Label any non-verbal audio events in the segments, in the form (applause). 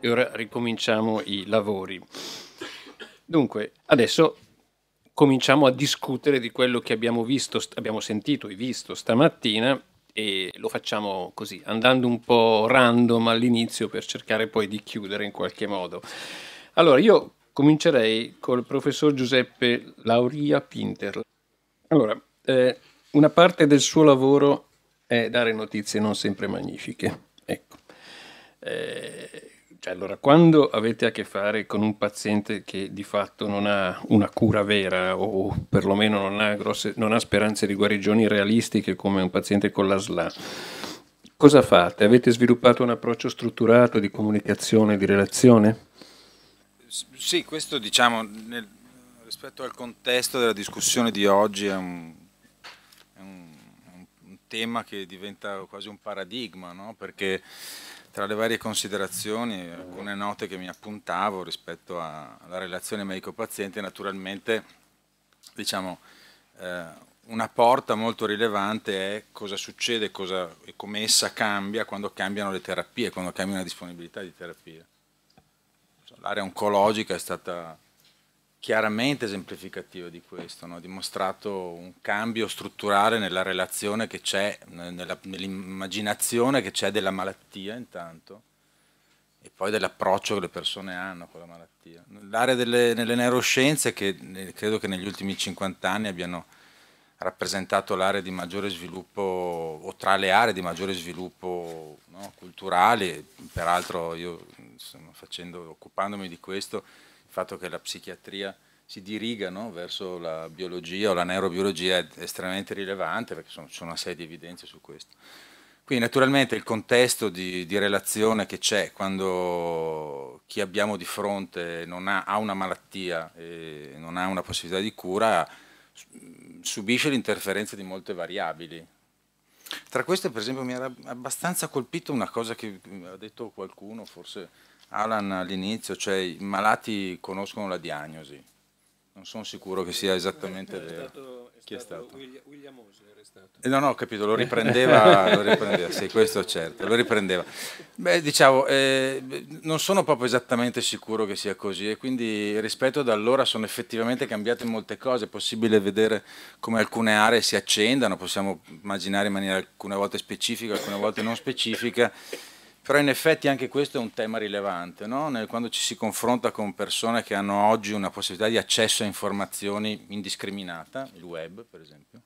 e ora ricominciamo i lavori. Dunque, adesso cominciamo a discutere di quello che abbiamo visto, abbiamo sentito e visto stamattina e lo facciamo così, andando un po' random all'inizio per cercare poi di chiudere in qualche modo. Allora, io comincerei col professor Giuseppe Lauria Pinter. Allora, eh, una parte del suo lavoro è dare notizie non sempre magnifiche, ecco. Eh, cioè, allora, quando avete a che fare con un paziente che di fatto non ha una cura vera o perlomeno non ha, grosse, non ha speranze di guarigioni realistiche come un paziente con la SLA, cosa fate? Avete sviluppato un approccio strutturato di comunicazione, di relazione? Sì, questo diciamo nel, rispetto al contesto della discussione di oggi è un, è un, un tema che diventa quasi un paradigma, no? perché tra le varie considerazioni, alcune note che mi appuntavo rispetto alla relazione medico-paziente, naturalmente diciamo, eh, una porta molto rilevante è cosa succede cosa, e come essa cambia quando cambiano le terapie, quando cambia la disponibilità di terapie. L'area oncologica è stata chiaramente esemplificativo di questo, ha dimostrato un cambio strutturale nella relazione che c'è, nell'immaginazione che c'è della malattia intanto e poi dell'approccio che le persone hanno con la malattia. L'area delle, delle neuroscienze che credo che negli ultimi 50 anni abbiano rappresentato l'area di maggiore sviluppo o tra le aree di maggiore sviluppo no, culturale, peraltro io insomma, facendo, occupandomi di questo il fatto che la psichiatria si diriga no, verso la biologia o la neurobiologia è estremamente rilevante perché sono, c'è una serie di evidenze su questo. Quindi naturalmente il contesto di, di relazione che c'è quando chi abbiamo di fronte non ha, ha una malattia e non ha una possibilità di cura subisce l'interferenza di molte variabili, tra queste, per esempio, mi era abbastanza colpito una cosa che mm, ha detto qualcuno, forse Alan all'inizio, cioè i malati conoscono la diagnosi, non sono sicuro che sia esattamente vero. stato, è Chi è stato? William Osler è stato. Eh, no, no, ho capito, lo riprendeva, lo riprendeva, sì, questo certo, lo riprendeva. Beh, diciamo, eh, non sono proprio esattamente sicuro che sia così e quindi rispetto ad allora sono effettivamente cambiate molte cose, è possibile vedere come alcune aree si accendano, possiamo immaginare in maniera alcune volte specifica, alcune volte non specifica però in effetti anche questo è un tema rilevante, no? quando ci si confronta con persone che hanno oggi una possibilità di accesso a informazioni indiscriminata, il web per esempio,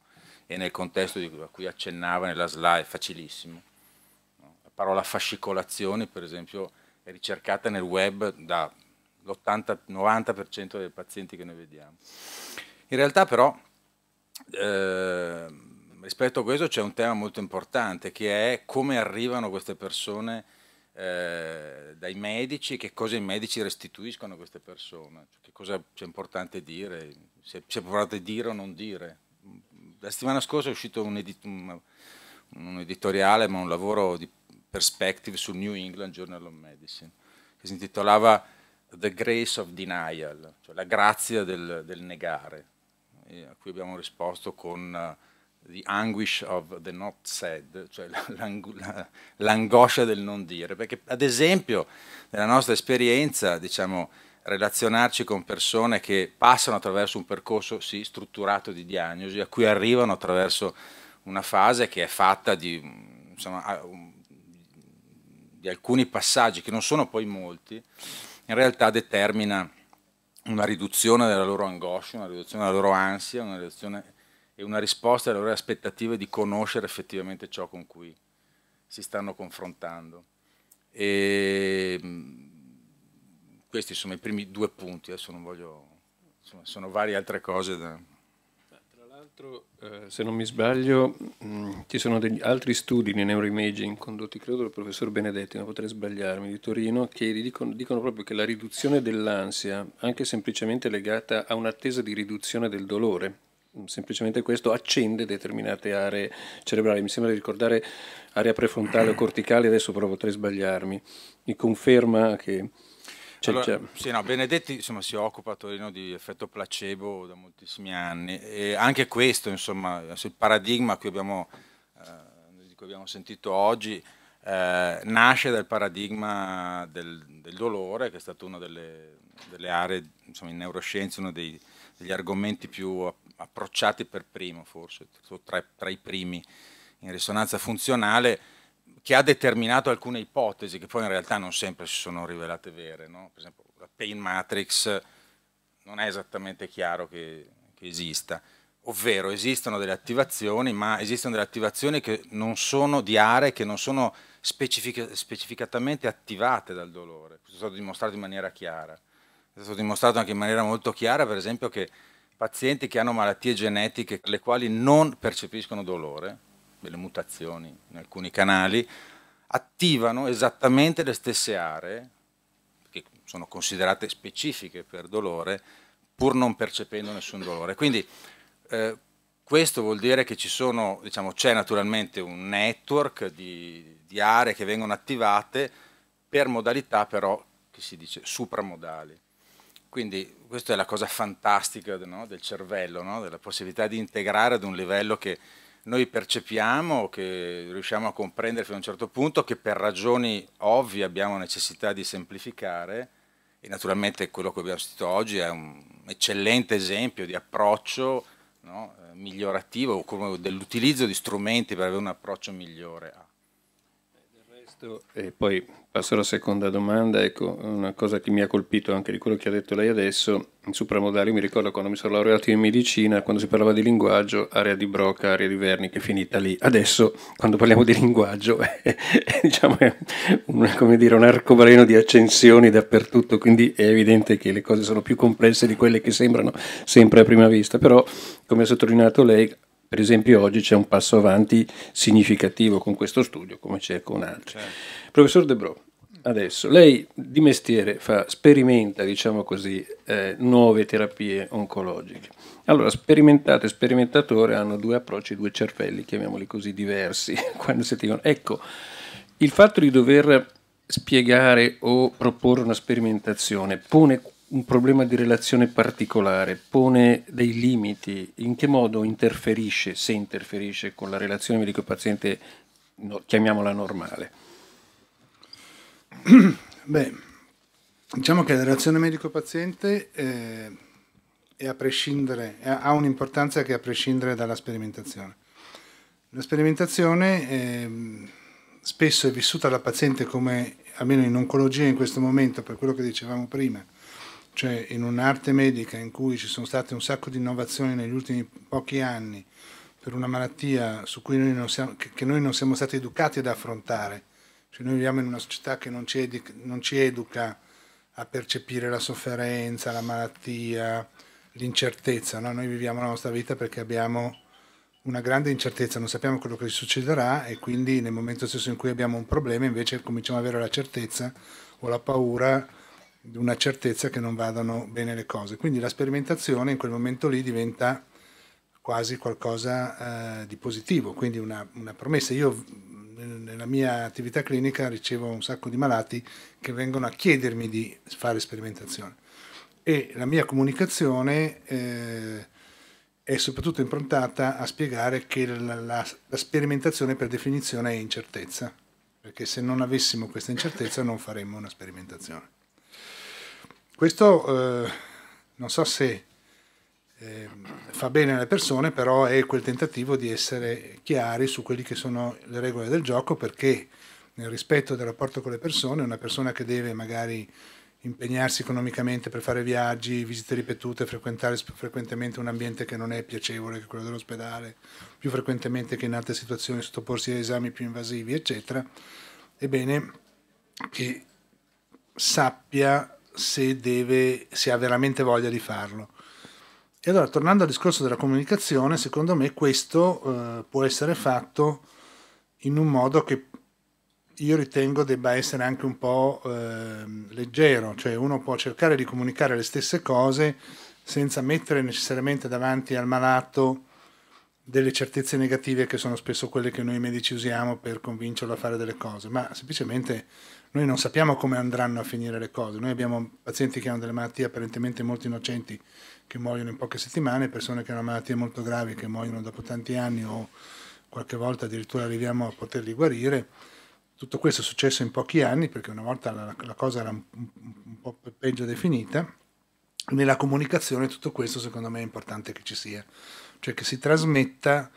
e nel contesto di cui accennava nella slide, facilissimo. La parola fascicolazione per esempio è ricercata nel web dall'80-90% dei pazienti che noi vediamo. In realtà però... Eh, rispetto a questo c'è un tema molto importante che è come arrivano queste persone eh, dai medici, che cosa i medici restituiscono a queste persone, cioè, che cosa c'è importante dire, se, se provate dire o non dire. La settimana scorsa è uscito un, edit un, un editoriale, ma un lavoro di perspective sul New England Journal of Medicine, che si intitolava The Grace of Denial, cioè la grazia del, del negare, eh, a cui abbiamo risposto con eh, the anguish of the not said, cioè l'angoscia del non dire, perché ad esempio nella nostra esperienza, diciamo, relazionarci con persone che passano attraverso un percorso sì, strutturato di diagnosi, a cui arrivano attraverso una fase che è fatta di, insomma, di alcuni passaggi, che non sono poi molti, in realtà determina una riduzione della loro angoscia, una riduzione della loro ansia, una riduzione e una risposta alle loro aspettative di conoscere effettivamente ciò con cui si stanno confrontando. E mm, questi sono i primi due punti, adesso non voglio, insomma, sono varie altre cose da... Tra l'altro, eh, se non mi sbaglio, mh, mm, ci sono degli altri studi di neuroimaging condotti, credo, dal professor Benedetti, non potrei sbagliarmi, di Torino, che dicono, dicono proprio che la riduzione dell'ansia, anche semplicemente legata a un'attesa di riduzione del dolore, semplicemente questo accende determinate aree cerebrali. Mi sembra di ricordare area prefrontale o corticale, adesso però potrei sbagliarmi. Mi conferma che... Allora, sì, no, Benedetti insomma, si occupa a Torino di effetto placebo da moltissimi anni e anche questo, insomma, il paradigma cui abbiamo, eh, di cui abbiamo sentito oggi eh, nasce dal paradigma del, del, dolore, che è stato una delle, delle aree insomma, in neuroscienza, uno dei, degli argomenti più approcciati per primo, forse tra, tra i primi in risonanza funzionale, che ha determinato alcune ipotesi che poi in realtà non sempre si sono rivelate vere. No? Per esempio la pain matrix non è esattamente chiaro che, che esista, ovvero esistono delle attivazioni, ma esistono delle attivazioni che non sono di aree, che non sono specific specificatamente attivate dal dolore. Questo è stato dimostrato in maniera chiara. È stato dimostrato anche in maniera molto chiara, per esempio, che pazienti che hanno malattie genetiche le quali non percepiscono dolore, delle mutazioni in alcuni canali, attivano esattamente le stesse aree, che sono considerate specifiche per dolore, pur non percependo nessun dolore. Quindi eh, questo vuol dire che ci sono, diciamo, c'è naturalmente un network di, di aree che vengono attivate per modalità però che si dice supramodali. Quindi questa è la cosa fantastica no? del cervello, no? della possibilità di integrare ad un livello che noi percepiamo, che riusciamo a comprendere fino a un certo punto, che per ragioni ovvie abbiamo necessità di semplificare e naturalmente quello che abbiamo sentito oggi è un eccellente esempio di approccio no? Eh, migliorativo o dell'utilizzo di strumenti per avere un approccio migliore. Del resto, e poi Passo alla seconda domanda, ecco, una cosa che mi ha colpito anche di quello che ha detto lei adesso, in supramodale mi ricordo quando mi sono laureato in medicina, quando si parlava di linguaggio, area di Broca, area di Verni, che è finita lì. Adesso, quando parliamo di linguaggio, (laughs) è, diciamo, è un, come dire, un arcobaleno di accensioni dappertutto, quindi è evidente che le cose sono più complesse di quelle che sembrano sempre a prima vista, però, come ha sottolineato lei, per esempio oggi c'è un passo avanti significativo con questo studio, come c'è con altri. Certo. Professor De Bro, adesso lei di mestiere fa, sperimenta, diciamo così, eh, nuove terapie oncologiche. Allora, sperimentato e sperimentatore hanno due approcci, due cervelli, chiamiamoli così, diversi. (laughs) Quando si dicono, ecco, il fatto di dover spiegare o proporre una sperimentazione pone un problema di relazione particolare, pone dei limiti, in che modo interferisce, se interferisce con la relazione medico-paziente, no, chiamiamola normale? (clears throat) Beh, diciamo che la relazione medico-paziente eh, ha un'importanza che è a prescindere dalla sperimentazione. La sperimentazione eh, spesso è vissuta dal paziente come, almeno in oncologia in questo momento, per quello che dicevamo prima, cioè in un'arte medica in cui ci sono state un sacco di innovazioni negli ultimi pochi anni per una malattia noi siamo, che noi non siamo stati educati ad affrontare cioè noi viviamo in una società che non ci, edica, non ci educa a percepire la sofferenza, la malattia, l'incertezza. No? Noi viviamo la nostra vita perché abbiamo una grande incertezza, non sappiamo quello che succederà e quindi nel momento stesso in cui abbiamo un problema invece cominciamo ad avere la certezza o la paura di una certezza che non vadano bene le cose. Quindi la sperimentazione in quel momento lì diventa quasi qualcosa eh, di positivo, quindi una, una promessa. Io nella mia attività clinica ricevo un sacco di malati che vengono a chiedermi di fare sperimentazione e la mia comunicazione eh, è soprattutto improntata a spiegare che la, la, la, sperimentazione per definizione è incertezza, perché se non avessimo questa incertezza non faremmo una sperimentazione. Questo eh, non so se eh, fa bene alle persone, però è quel tentativo di essere chiari su quelle che sono le regole del gioco, perché nel rispetto del rapporto con le persone, una persona che deve magari impegnarsi economicamente per fare viaggi, visite ripetute, frequentare frequentemente un ambiente che non è piacevole, che quello dell'ospedale, più frequentemente che in altre situazioni sottoporsi a esami più invasivi, eccetera, è bene che sappia se, deve, se ha veramente voglia di farlo. E allora, tornando al discorso della comunicazione, secondo me questo eh, può essere fatto in un modo che io ritengo debba essere anche un po' eh, leggero, cioè uno può cercare di comunicare le stesse cose senza mettere necessariamente davanti al malato delle certezze negative che sono spesso quelle che noi medici usiamo per convincerlo a fare delle cose, ma semplicemente noi non sappiamo come andranno a finire le cose, noi abbiamo pazienti che hanno delle malattie apparentemente molto innocenti che muoiono in poche settimane, persone che hanno malattie molto gravi che muoiono dopo tanti anni o qualche volta addirittura arriviamo a poterli guarire. Tutto questo è successo in pochi anni perché una volta la, la cosa era un, un po' peggio definita. Nella comunicazione tutto questo secondo me è importante che ci sia, cioè che si trasmetta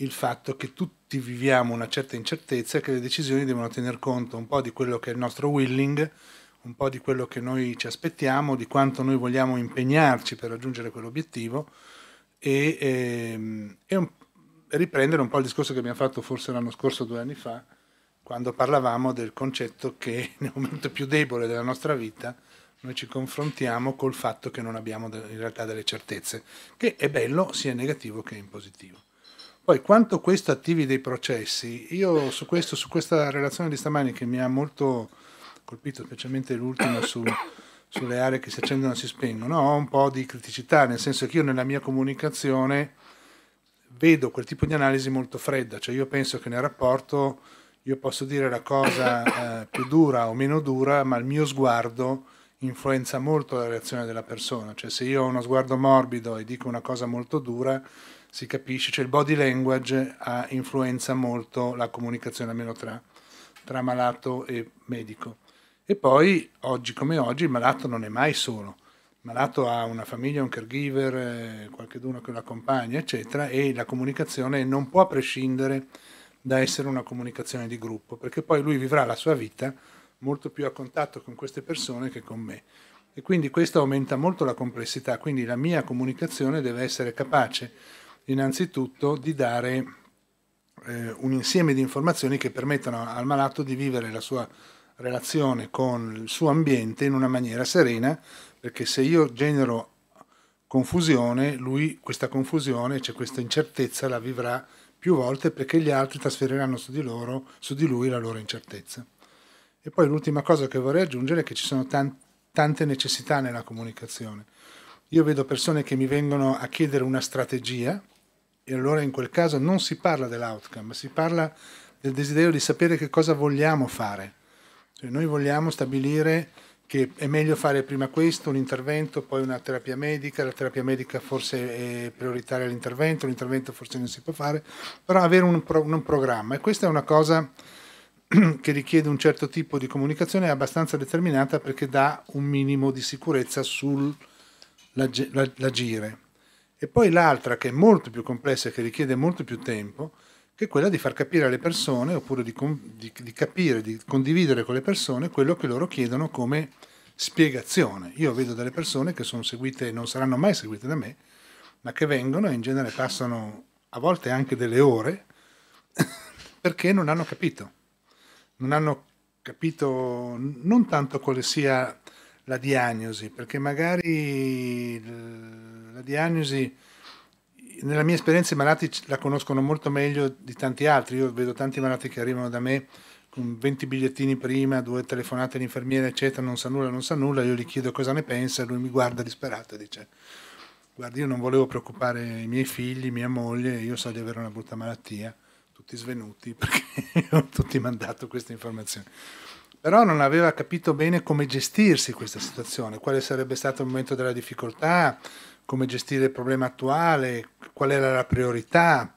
il fatto che tutti viviamo una certa incertezza e che le decisioni devono tener conto un po' di quello che è il nostro willing, un po' di quello che noi ci aspettiamo, di quanto noi vogliamo impegnarci per raggiungere quell'obiettivo e, e, ehm, e un, riprendere un po' il discorso che abbiamo fatto forse l'anno scorso, due anni fa, quando parlavamo del concetto che (laughs) nel momento più debole della nostra vita noi ci confrontiamo col fatto che non abbiamo in realtà delle certezze, che è bello sia in negativo che in positivo. Poi quanto questo attivi dei processi, io su questo, su questa relazione di stamani che mi ha molto colpito, specialmente l'ultima su, (coughs) sulle aree che si accendono e si spengono. Ho un po' di criticità, nel senso che io nella mia comunicazione vedo quel tipo di analisi molto fredda, cioè io penso che nel rapporto io posso dire la cosa eh, più dura o meno dura, ma il mio sguardo influenza molto la reazione della persona, cioè se io ho uno sguardo morbido e dico una cosa molto dura, si capisce, cioè il body language ha, influenza molto la comunicazione almeno tra, tra malato e medico. E poi, oggi come oggi, il malato non è mai solo. Il malato ha una famiglia, un caregiver, eh, qualcuno che lo accompagna, eccetera, e la comunicazione non può prescindere da essere una comunicazione di gruppo, perché poi lui vivrà la sua vita molto più a contatto con queste persone che con me. E quindi questo aumenta molto la complessità, quindi la mia comunicazione deve essere capace innanzitutto di dare eh, un insieme di informazioni che permettano al malato di vivere la sua vita relazione con il suo ambiente in una maniera serena, perché se io genero confusione, lui questa confusione, cioè questa incertezza la vivrà più volte perché gli altri trasferiranno su di, loro, su di lui la loro incertezza. E poi l'ultima cosa che vorrei aggiungere è che ci sono tante necessità nella comunicazione. Io vedo persone che mi vengono a chiedere una strategia e allora in quel caso non si parla dell'outcome, si parla del desiderio di sapere che cosa vogliamo fare cioè noi vogliamo stabilire che è meglio fare prima questo, un intervento, poi una terapia medica, la terapia medica forse è prioritaria all'intervento, l'intervento forse non si può fare, però avere un, pro, un programma e questa è una cosa (clears throat) che richiede un certo tipo di comunicazione abbastanza determinata perché dà un minimo di sicurezza sull'agire. E poi l'altra che è molto più complessa e che richiede molto più tempo che è quella di far capire alle persone, oppure di, di, di capire, di condividere con le persone quello che loro chiedono come spiegazione. Io vedo delle persone che sono seguite, non saranno mai seguite da me, ma che vengono e in genere passano a volte anche delle ore (laughs) perché non hanno capito. Non hanno capito non tanto quale sia la diagnosi, perché magari la diagnosi nella mia esperienza i malati la conoscono molto meglio di tanti altri. Io vedo tanti malati che arrivano da me con 20 bigliettini prima, due telefonate all'infermiera, eccetera, non sa nulla, non sa nulla, io gli chiedo cosa ne pensa, lui mi guarda disperato e dice guarda io non volevo preoccupare i miei figli, mia moglie, io so di avere una brutta malattia, tutti svenuti (laughs) perché ho tutti mandato queste informazioni. Però non aveva capito bene come gestirsi questa situazione, quale sarebbe stato il momento della difficoltà, come gestire il problema attuale, qual era la priorità,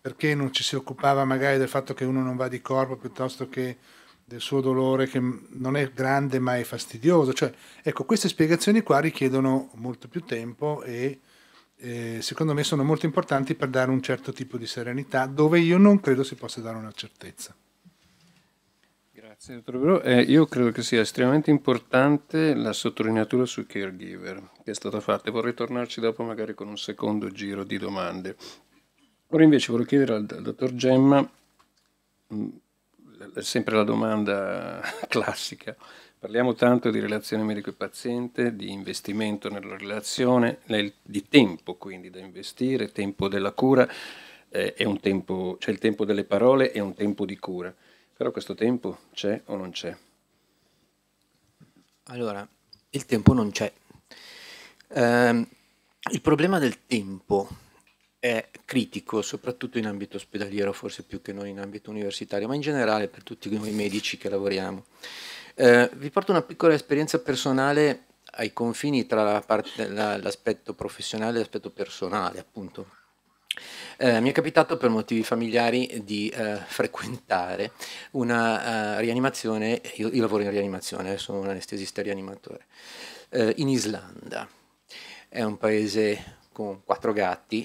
perché non ci si occupava magari del fatto che uno non va di corpo piuttosto che del suo dolore che non è grande ma è fastidioso. Cioè, ecco, queste spiegazioni qua richiedono molto più tempo e eh, secondo me sono molto importanti per dare un certo tipo di serenità dove io non credo si possa dare una certezza. Grazie, dottor Bro. Eh, io credo che sia estremamente importante la sottolineatura sul caregiver che è stata fatta e vorrei tornarci dopo magari con un secondo giro di domande. Ora invece vorrei chiedere al, al dottor Gemma, mh, mm, sempre la domanda (laughs) classica, parliamo tanto di relazione medico e paziente, di investimento nella relazione, nel, di tempo quindi da investire, tempo della cura, eh, tempo, cioè il tempo delle parole e un tempo di cura. Però questo tempo c'è o non c'è? Allora, il tempo non c'è. Eh, il problema del tempo è critico, soprattutto in ambito ospedaliero, forse più che non in ambito universitario, ma in generale per tutti noi medici che lavoriamo. Eh, vi porto una piccola esperienza personale ai confini tra l'aspetto la la, professionale e l'aspetto personale, appunto. Eh, mi è capitato per motivi familiari di eh, frequentare una uh, rianimazione, io, io, lavoro in rianimazione, sono un anestesista rianimatore, eh, in Islanda. È un paese con quattro gatti,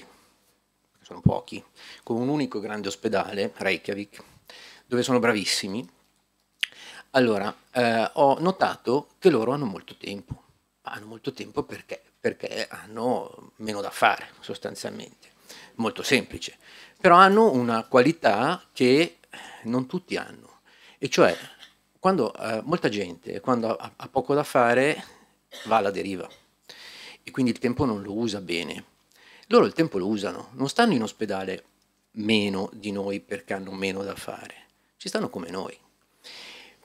sono pochi, con un unico grande ospedale, Reykjavik, dove sono bravissimi. Allora, eh, ho notato che loro hanno molto tempo. Hanno molto tempo perché? Perché hanno meno da fare, sostanzialmente molto semplice, però hanno una qualità che non tutti hanno, e cioè quando eh, molta gente quando ha, ha poco da fare va alla deriva e quindi il tempo non lo usa bene. Loro il tempo lo usano, non stanno in ospedale meno di noi perché hanno meno da fare, ci stanno come noi.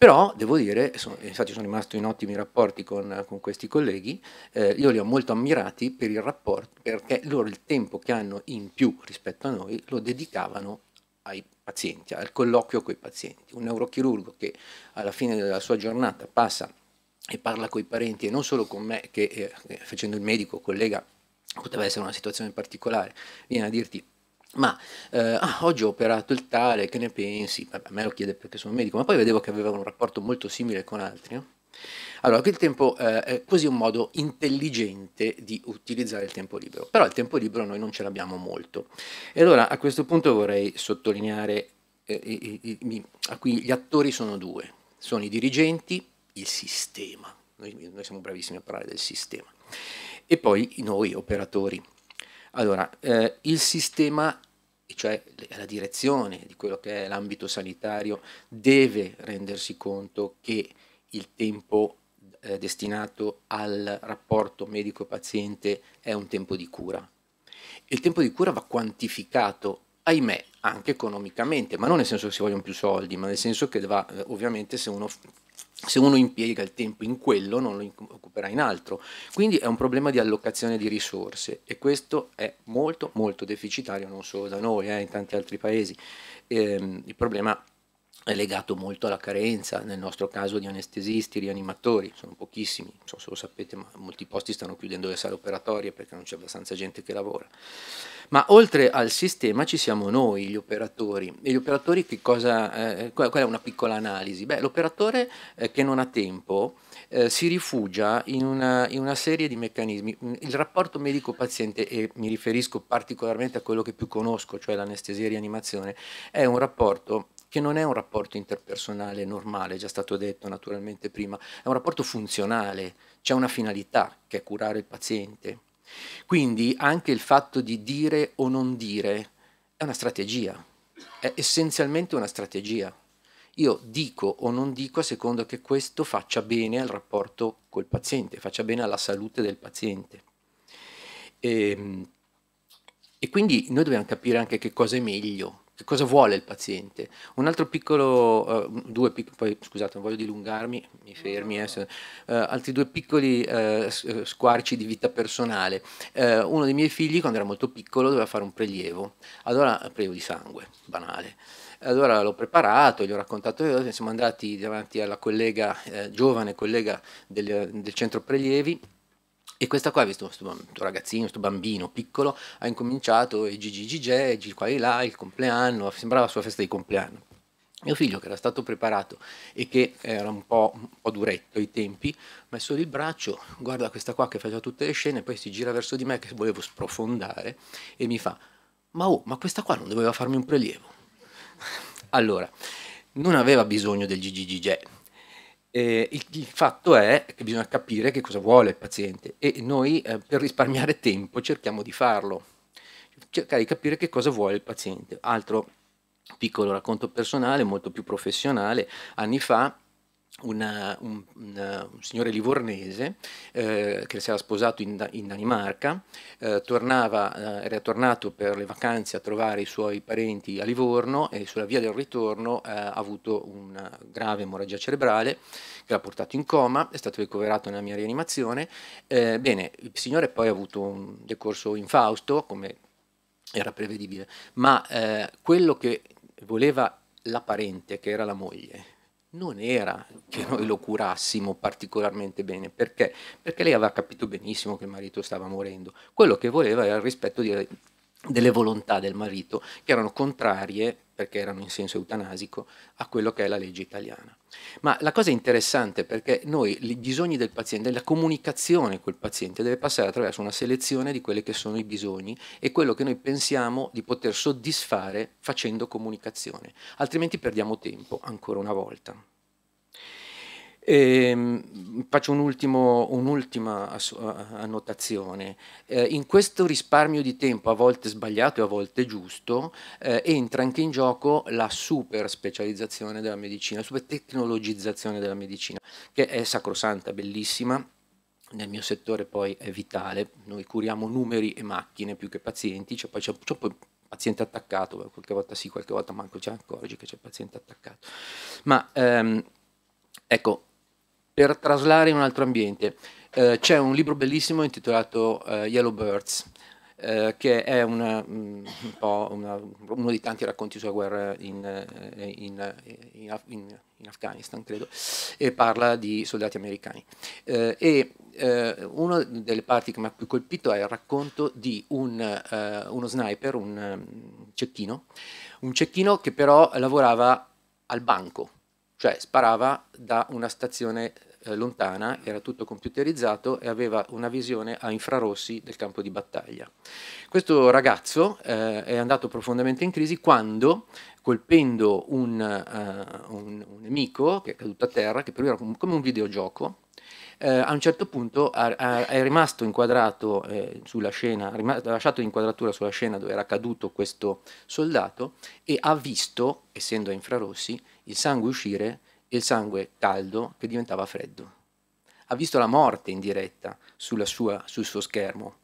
Però devo dire, sono, infatti sono rimasto in ottimi rapporti con, con questi colleghi, eh, io li ho molto ammirati per il rapporto, perché loro il tempo che hanno in più rispetto a noi lo dedicavano ai pazienti, al colloquio con i pazienti. Un neurochirurgo che alla fine della sua giornata passa e parla con i parenti e non solo con me, che eh, facendo il medico, collega, poteva essere una situazione particolare, viene a dirti ma eh, ah, oggi ho operato il tale, che ne pensi? Vabbè, a me lo chiede perché sono medico, ma poi vedevo che aveva un rapporto molto simile con altri. No? Allora, che il tempo eh, è così un modo intelligente di utilizzare il tempo libero, però il tempo libero noi non ce l'abbiamo molto. E allora a questo punto vorrei sottolineare, eh, i, i, a cui gli attori sono due, sono i dirigenti, il sistema, noi, noi siamo bravissimi a parlare del sistema, e poi noi operatori allora, eh, il sistema, cioè la direzione di quello che è l'ambito sanitario, deve rendersi conto che il tempo eh, destinato al rapporto medico-paziente è un tempo di cura. Il tempo di cura va quantificato ahimè, anche economicamente, ma non nel senso che si vogliono più soldi, ma nel senso che va, eh, ovviamente se uno, se uno impiega il tempo in quello non lo occuperà in altro. Quindi è un problema di allocazione di risorse e questo è molto molto deficitario non solo da noi, eh, in tanti altri paesi. Ehm, il problema è legato molto alla carenza, nel nostro caso di anestesisti, rianimatori, sono pochissimi, non so se lo sapete, ma molti posti stanno chiudendo le sale operatorie perché non c'è abbastanza gente che lavora. Ma oltre al sistema ci siamo noi, gli operatori. E gli operatori che cosa, eh, qual è una piccola analisi? Beh, l'operatore eh, che non ha tempo eh, si rifugia in una, in una serie di meccanismi. Mm, il rapporto medico-paziente, e mi riferisco particolarmente a quello che più conosco, cioè l'anestesia e rianimazione, è un rapporto che non è un rapporto interpersonale normale, già stato detto naturalmente prima, è un rapporto funzionale, c'è una finalità che è curare il paziente. Quindi anche il fatto di dire o non dire è una strategia, è essenzialmente una strategia. Io dico o non dico a secondo che questo faccia bene al rapporto col paziente, faccia bene alla salute del paziente. E, ehm, e quindi noi dobbiamo capire anche che cosa è meglio cosa vuole il paziente. Un altro piccolo, uh, due piccoli, poi scusate non voglio dilungarmi, mi fermi, eh, se, uh, altri due piccoli uh, squarci di vita personale. uno dei miei figli quando era molto piccolo doveva fare un prelievo, allora prelievo di sangue, banale. Allora l'ho preparato, gli ho raccontato io, siamo andati davanti alla collega, giovane collega del, del centro prelievi e questa qua, visto questo ragazzino, questo bambino piccolo, ha incominciato e Gigi Gigi, Gigi qua e là, il compleanno, sembrava la sua festa di compleanno. Mio figlio, che era stato preparato e che era un po', un po duretto ai tempi, messo il braccio, guarda questa qua che faceva tutte le scene, poi si gira verso di me che volevo sprofondare e mi fa, ma oh, ma questa qua non doveva farmi un prelievo. (laughs) allora, non aveva bisogno del Gigi Gigi, eh, il, il, fatto è che bisogna capire che cosa vuole il paziente e noi eh, per risparmiare tempo cerchiamo di farlo, cercare di capire che cosa vuole il paziente. Altro piccolo racconto personale, molto più professionale, anni fa una, un, una, un, signore livornese eh, che si era sposato in, in Danimarca, eh, tornava, eh, era tornato per le vacanze a trovare i suoi parenti a Livorno e sulla via del ritorno eh, ha avuto una grave emorragia cerebrale che l'ha portato in coma, è stato ricoverato nella mia rianimazione. Eh, bene, il signore poi ha avuto un decorso infausto, come era prevedibile, ma eh, quello che voleva la parente, che era la moglie, non era che noi lo curassimo particolarmente bene, perché? Perché lei aveva capito benissimo che il marito stava morendo, quello che voleva era il rispetto di, delle volontà del marito che erano contrarie, perché erano in senso eutanasico, a quello che è la legge italiana. Ma la cosa interessante perché noi, i bisogni del paziente, la comunicazione col paziente deve passare attraverso una selezione di quelli che sono i bisogni e quello che noi pensiamo di poter soddisfare facendo comunicazione, altrimenti perdiamo tempo ancora una volta. E ehm, faccio un'ultima annotazione. Eh, in questo risparmio di tempo, a volte sbagliato e a volte giusto, eh, entra anche in gioco la super specializzazione della medicina, la super tecnologizzazione della medicina, che è sacrosanta, bellissima. Nel mio settore poi è vitale, noi curiamo numeri e macchine più che pazienti, cioè poi c'è, c'è poi paziente attaccato, eh, qualche volta sì, qualche volta manco ci accorgi che c'è paziente attaccato. Ma ehm, ecco, per traslare in un altro ambiente. Eh, c'è un libro bellissimo intitolato eh, Yellow Birds, eh, che è una, mm, un una, uno dei tanti racconti sulla guerra in, eh, in, eh, in, in Afghanistan, credo, e parla di soldati americani. Eh, e una delle parti che mi ha più colpito è il racconto di un, uno sniper, un mm, cecchino, un cecchino che però lavorava al banco cioè sparava da una stazione eh, lontana, era tutto computerizzato e aveva una visione a infrarossi del campo di battaglia. Questo ragazzo eh, è andato profondamente in crisi quando, colpendo un, uh, un, un nemico che è caduto a terra, che per lui era come un videogioco, eh, a un certo punto è rimasto inquadrato eh, sulla scena, ha lasciato l'inquadratura sulla scena dove era caduto questo soldato e ha visto, essendo a infrarossi, il sangue uscire e il sangue caldo che diventava freddo. Ha visto la morte in diretta sua, sul suo schermo.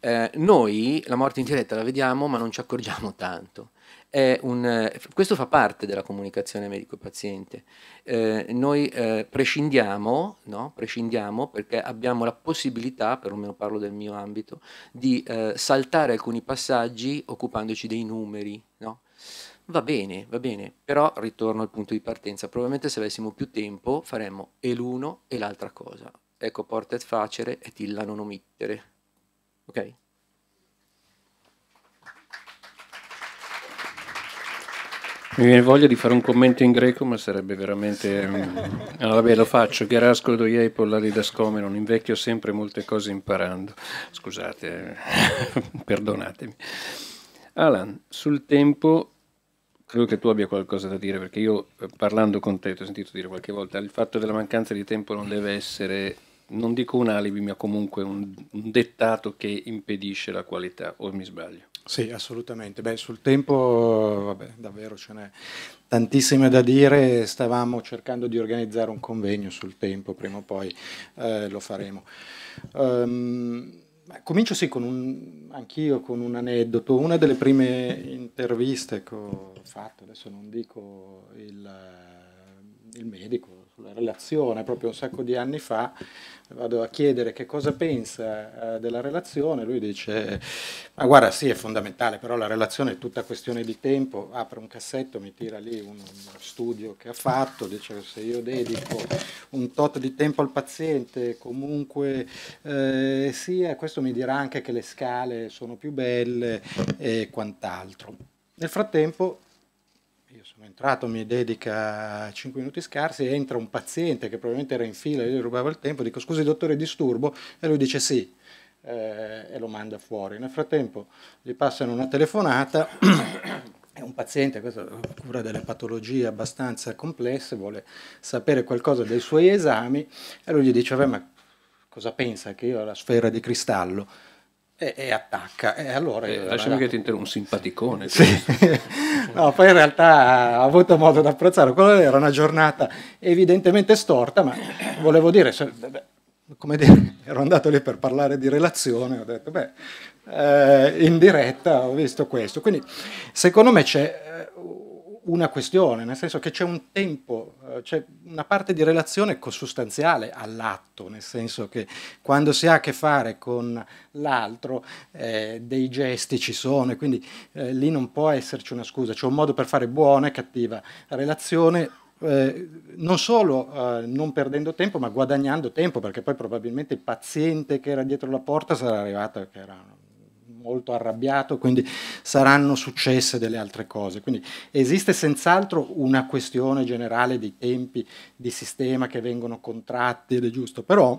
Eh, noi la morte in diretta la vediamo ma non ci accorgiamo (laughs) tanto. Un, eh, questo fa parte della comunicazione medico-paziente. Eh, noi eh, prescindiamo, no? prescindiamo, perché abbiamo la possibilità, perlomeno parlo del mio ambito, di eh, saltare alcuni passaggi occupandoci dei numeri. No? va bene, va bene, però ritorno al punto di partenza, probabilmente se avessimo più tempo faremmo e l'uno e l'altra cosa. Ecco, porta portet facere et illa non omittere. Ok? Mi viene voglia di fare un commento in greco, ma sarebbe veramente... Ah, (laughs) vabbè, lo faccio. Gerasco doiei pollari da scomenon. Invecchio sempre molte cose imparando. Scusate, (laughs) perdonatemi. Alan, sul tempo credo che tu abbia qualcosa da dire, perché io eh, parlando con te ti ho sentito dire qualche volta, il fatto della mancanza di tempo non deve essere, non dico un alibi, ma comunque un, un dettato che impedisce la qualità, o mi sbaglio? Sì, assolutamente. Beh, sul tempo, vabbè, davvero ce n'è tantissime da dire. Stavamo cercando di organizzare un convegno sul tempo, prima o poi eh, lo faremo. Um, comincio sì con un, anch'io con un aneddoto. Una delle prime interviste che ho fatto, adesso non dico il il medico, sulla relazione, proprio un sacco di anni fa, vado a chiedere che cosa pensa eh, della relazione, lui dice, ma guarda sì è fondamentale, però la relazione è tutta questione di tempo, apre un cassetto, mi tira lì un, un studio che ha fatto, dice che se io dedico un tot di tempo al paziente, comunque eh, sia, eh, questo mi dirà anche che le scale sono più belle e quant'altro. Nel frattempo sono entrato, mi dedica 5 minuti scarsi, entra un paziente che probabilmente era in fila, io gli rubavo il tempo, dico scusi dottore disturbo e lui dice sì eh, e lo manda fuori. Nel frattempo gli passano una telefonata, (clears throat) è un paziente, che cura delle patologie abbastanza complesse, vuole sapere qualcosa dei suoi esami e lui gli dice vabbè ma cosa pensa che io ho la sfera di cristallo? e, e attacca. E allora, eh, lasciami ragazzo... che ti interrompo, un simpaticone. Sì. (laughs) no, poi in realtà ho avuto modo di apprezzare. Quella era una giornata evidentemente storta, ma volevo dire, come dire, (laughs) ero andato lì per parlare di relazione, ho detto, beh, eh, in diretta ho visto questo. Quindi secondo me c'è... Eh, una questione, nel senso che c'è un tempo, eh, c'è una parte di relazione cosustanziale all'atto, nel senso che quando si ha a che fare con l'altro eh, dei gesti ci sono e quindi eh, lì non può esserci una scusa, c'è un modo per fare buona e cattiva relazione eh, non solo eh, non perdendo tempo, ma guadagnando tempo, perché poi probabilmente il paziente che era dietro la porta sarà arrivato che era molto arrabbiato, quindi saranno successe delle altre cose. Quindi esiste senz'altro una questione generale di tempi, di sistema che vengono contratti ed è giusto, però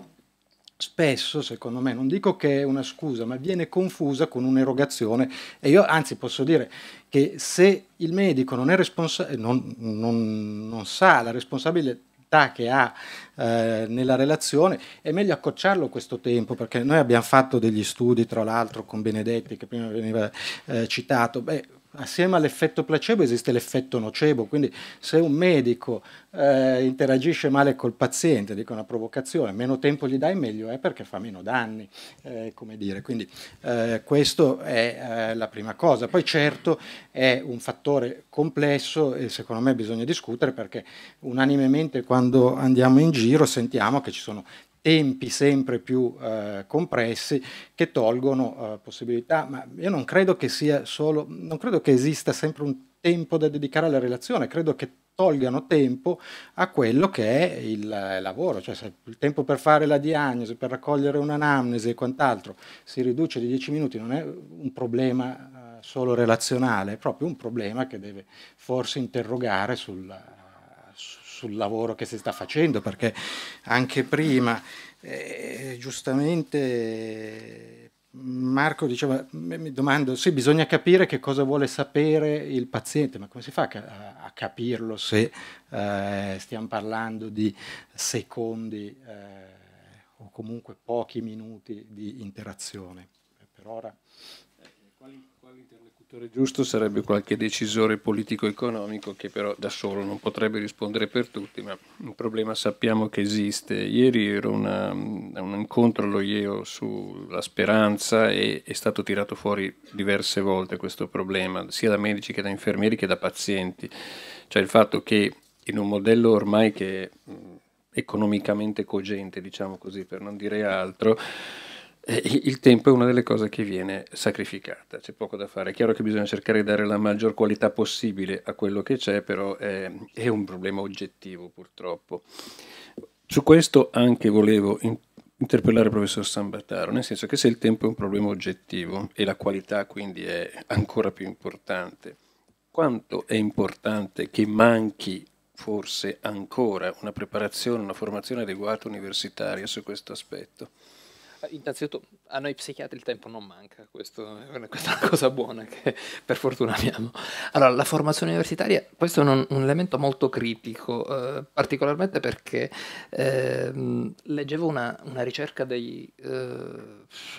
spesso, secondo me, non dico che è una scusa, ma viene confusa con un'erogazione e io anzi posso dire che se il medico non, è responsa- non, non, non sa la responsabile difficoltà che ha eh, nella relazione, è meglio accorciarlo questo tempo, perché noi abbiamo fatto degli studi, tra l'altro, con Benedetti, che prima veniva eh, citato. Beh, assieme all'effetto placebo esiste l'effetto nocebo, quindi se un medico eh, interagisce male col paziente, dico una provocazione, meno tempo gli dai meglio è perché fa meno danni, eh, come dire. Quindi eh, questa è eh, la prima cosa. Poi certo è un fattore complesso e secondo me bisogna discutere perché unanimemente quando andiamo in giro sentiamo che ci sono tempi sempre più eh, compressi che tolgono eh, possibilità, ma io non credo che sia solo, non credo che esista sempre un tempo da dedicare alla relazione, credo che tolgano tempo a quello che è il eh, lavoro, cioè se il tempo per fare la diagnosi, per raccogliere un'anamnesi e quant'altro si riduce di 10 minuti, non è un problema eh, solo relazionale, è proprio un problema che deve forse interrogare sul, sul lavoro che si sta facendo, perché anche prima, eh, giustamente Marco diceva, mi domando, sì, bisogna capire che cosa vuole sapere il paziente, ma come si fa a, a capirlo se eh, stiamo parlando di secondi eh, o comunque pochi minuti di interazione? Per ora... L'attore giusto sarebbe qualche decisore politico-economico che però da solo non potrebbe rispondere per tutti, ma un problema sappiamo che esiste. Ieri ero a un incontro allo IEO sulla speranza e è stato tirato fuori diverse volte questo problema, sia da medici che da infermieri che da pazienti. Cioè il fatto che in un modello ormai che è mm, economicamente cogente, diciamo così, per non dire altro, eh, il tempo è una delle cose che viene sacrificata, c'è poco da fare. È chiaro che bisogna cercare di dare la maggior qualità possibile a quello che c'è, però è, ehm, è un problema oggettivo purtroppo. Su questo anche volevo in, interpellare il professor Sambataro, nel senso che se il tempo è un problema oggettivo e la qualità quindi è ancora più importante, quanto è importante che manchi forse ancora una preparazione, una formazione adeguata universitaria su questo aspetto? Eh, innanzitutto a noi psichiatri il tempo non manca, questo, questa è (laughs) una cosa buona che per fortuna abbiamo. Allora, la formazione universitaria, questo è un, un elemento molto critico, eh, particolarmente perché eh, leggevo una, una ricerca dei, eh,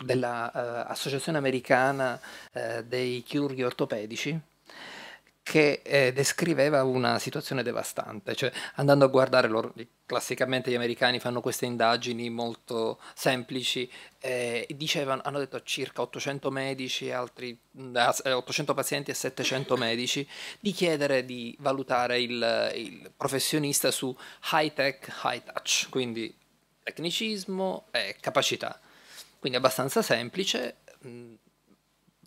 dell'Associazione eh, americana eh, dei chirurghi ortopedici, che eh, descriveva una situazione devastante, cioè andando a guardare loro, classicamente gli americani fanno queste indagini molto semplici, eh, dicevano, hanno detto circa 800 medici, altri, 800 mm, eh, pazienti e 700 medici, di chiedere di valutare il, il professionista su high tech, high touch, quindi tecnicismo e capacità. Quindi abbastanza semplice, mm,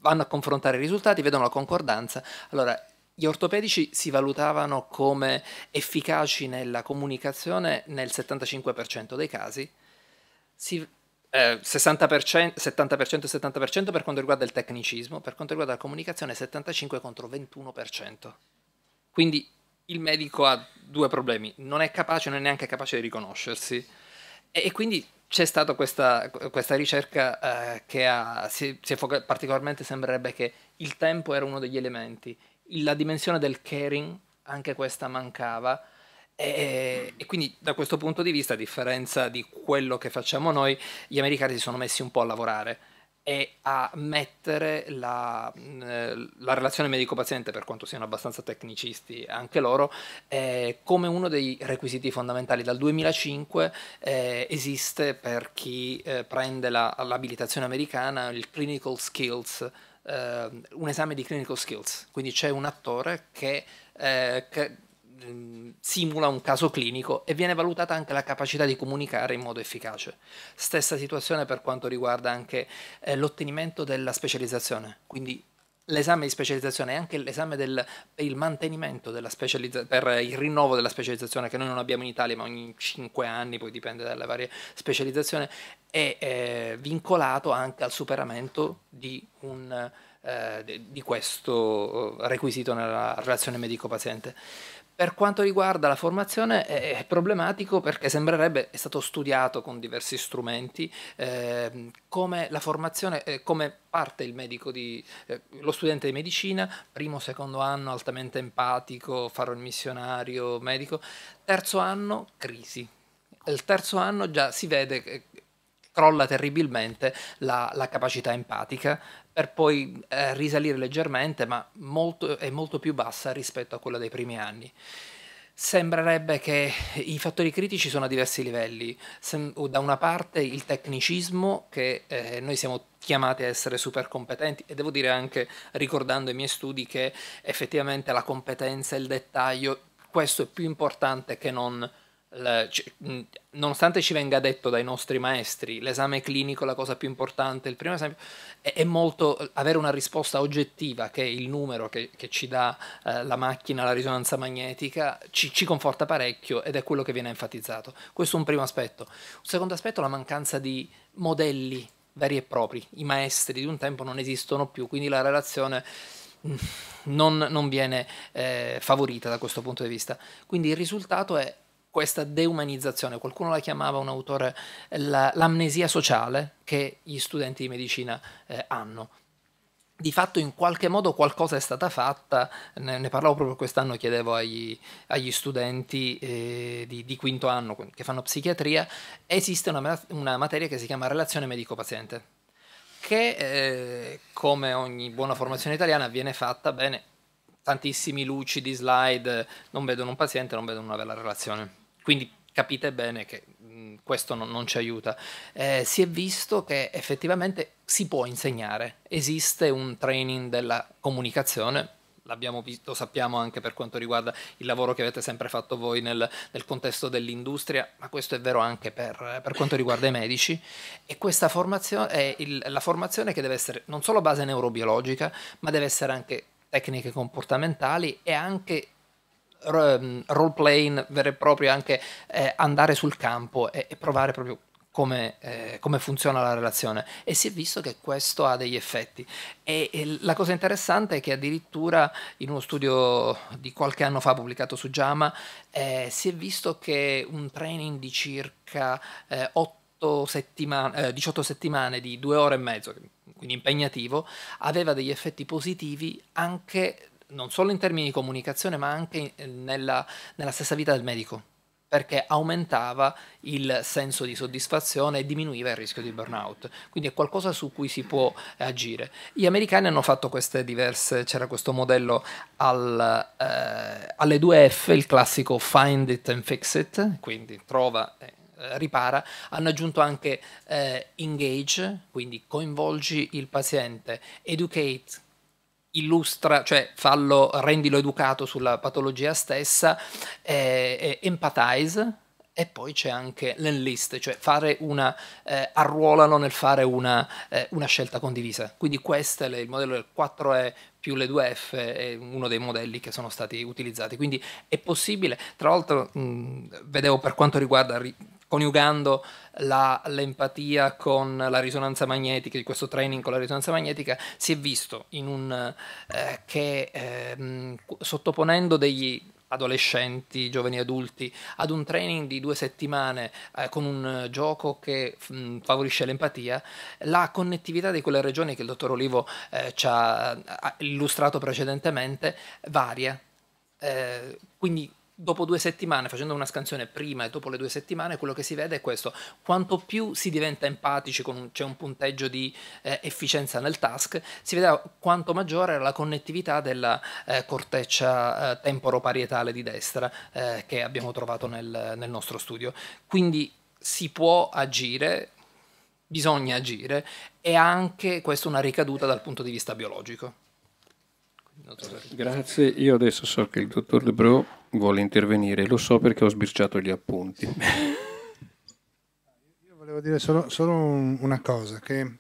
vanno a confrontare i risultati, vedono la concordanza, allora gli ortopedici si valutavano come efficaci nella comunicazione nel 75% dei casi, si, eh, 60%, 70% e 70% per quanto riguarda il tecnicismo, per quanto riguarda la comunicazione 75 contro 21%. Quindi il medico ha due problemi, non è capace, non è neanche capace di riconoscersi. E, e quindi c'è stata questa, questa, ricerca eh, che ha, si, si è particolarmente sembrerebbe che il tempo era uno degli elementi, la dimensione del caring, anche questa mancava. E, e, quindi da questo punto di vista, a differenza di quello che facciamo noi, gli americani si sono messi un po' a lavorare e a mettere la, eh, la relazione medico-paziente, per quanto siano abbastanza tecnicisti anche loro, eh, come uno dei requisiti fondamentali. Dal 2005 eh, esiste per chi eh, prende la, l'abilitazione americana il clinical skills eh, un esame di clinical skills, quindi c'è un attore che, eh, che simula un caso clinico e viene valutata anche la capacità di comunicare in modo efficace. Stessa situazione per quanto riguarda anche eh, l'ottenimento della specializzazione, quindi l'esame di specializzazione e anche l'esame del per il mantenimento della specializzazione, per il rinnovo della specializzazione che noi non abbiamo in Italia, ma ogni 5 anni, poi dipende dalle varie specializzazioni, è eh, vincolato anche al superamento di, un, eh, di questo eh, requisito nella relazione medico-paziente. Per quanto riguarda la formazione è problematico perché sembrerebbe, è stato studiato con diversi strumenti, eh, come la formazione, eh, come parte il medico di, eh, lo studente di medicina, primo, secondo anno altamente empatico, farò il missionario, medico, terzo anno crisi. Il terzo anno già si vede che crolla terribilmente la, la capacità empatica per poi eh, risalire leggermente, ma molto, è molto più bassa rispetto a quella dei primi anni. Sembrerebbe che i fattori critici sono a diversi livelli. Sem- da una parte il tecnicismo, che eh, noi siamo chiamati a essere super competenti e devo dire anche ricordando i miei studi che effettivamente la competenza e il dettaglio, questo è più importante che non la, c- nonostante ci venga detto dai nostri maestri l'esame clinico è la cosa più importante, il primo esempio è, è molto avere una risposta oggettiva che è il numero che, che ci dà eh, la macchina, la risonanza magnetica, ci, ci, conforta parecchio ed è quello che viene enfatizzato. Questo è un primo aspetto. Un secondo aspetto è la mancanza di modelli veri e propri, i maestri di un tempo non esistono più, quindi la relazione... Non, non viene eh, favorita da questo punto di vista. Quindi il risultato è questa deumanizzazione, qualcuno la chiamava un autore eh, la, l'amnesia sociale che gli studenti di medicina eh, hanno di fatto in qualche modo qualcosa è stata fatta, ne, ne parlavo proprio quest'anno, chiedevo agli, agli studenti eh, di, di, quinto anno che fanno psichiatria, esiste una, una materia che si chiama relazione medico-paziente, che eh, come ogni buona formazione italiana viene fatta bene, tantissimi lucidi, slide, non vedono un paziente, non vedono una bella relazione quindi capite bene che mm, questo non, non, ci aiuta. Eh, si è visto che effettivamente si può insegnare, esiste un training della comunicazione. L'abbiamo visto, lo sappiamo anche per quanto riguarda il lavoro che avete sempre fatto voi nel, nel contesto dell'industria, ma questo è vero anche per, per quanto riguarda i medici. E questa formazione è il, la formazione che deve essere non solo base neurobiologica, ma deve essere anche tecniche comportamentali e anche Ehm, role playing vero e proprio, anche eh, andare sul campo e, e provare proprio come, eh, come, funziona la relazione e si è visto che questo ha degli effetti. E, e, la cosa interessante è che addirittura in uno studio di qualche anno fa pubblicato su JAMA eh, si è visto che un training di circa eh, 8 settimane, 18 settimane di due ore e mezzo, quindi impegnativo, aveva degli effetti positivi anche non solo in termini di comunicazione, ma anche eh, nella, nella stessa vita del medico, perché aumentava il senso di soddisfazione e diminuiva il rischio di burnout. Quindi è qualcosa su cui si può eh, agire. Gli americani hanno fatto queste diverse, c'era questo modello al, eh, alle due F, il classico find it and fix it, quindi trova... Eh, ripara, hanno aggiunto anche eh, engage, quindi coinvolgi il paziente, educate, illustra, cioè fallo, rendilo educato sulla patologia stessa, eh, empathize, e poi c'è anche l'enlist, cioè fare una, eh, arruolano nel fare una, eh, una scelta condivisa. Quindi questo è il modello del 4E più le 2F, è uno dei modelli che sono stati utilizzati. Quindi è possibile, tra l'altro mh, vedevo per quanto riguarda, coniugando la, l'empatia con la risonanza magnetica, di questo training con la risonanza magnetica, si è visto un, eh, che eh, sottoponendo degli adolescenti, giovani adulti, ad un training di due settimane eh, con un gioco che mh, favorisce l'empatia, la connettività di quelle regioni che il dottor Olivo eh, ci ha, ha illustrato precedentemente varia. Eh, quindi dopo due settimane, facendo una scansione prima e dopo le due settimane, quello che si vede è questo. Quanto più si diventa empatici, un, c'è un punteggio di eh, efficienza nel task, si vede quanto maggiore è la connettività della eh, corteccia eh, temporoparietale di destra eh, che abbiamo trovato nel, nel nostro studio. Quindi si può agire, bisogna agire, e anche questa è una ricaduta dal punto di vista biologico. Grazie, io adesso so che il dottor Lebro vuole intervenire, lo so perché ho sbirciato gli appunti. (laughs) io volevo dire solo, solo un, una cosa, che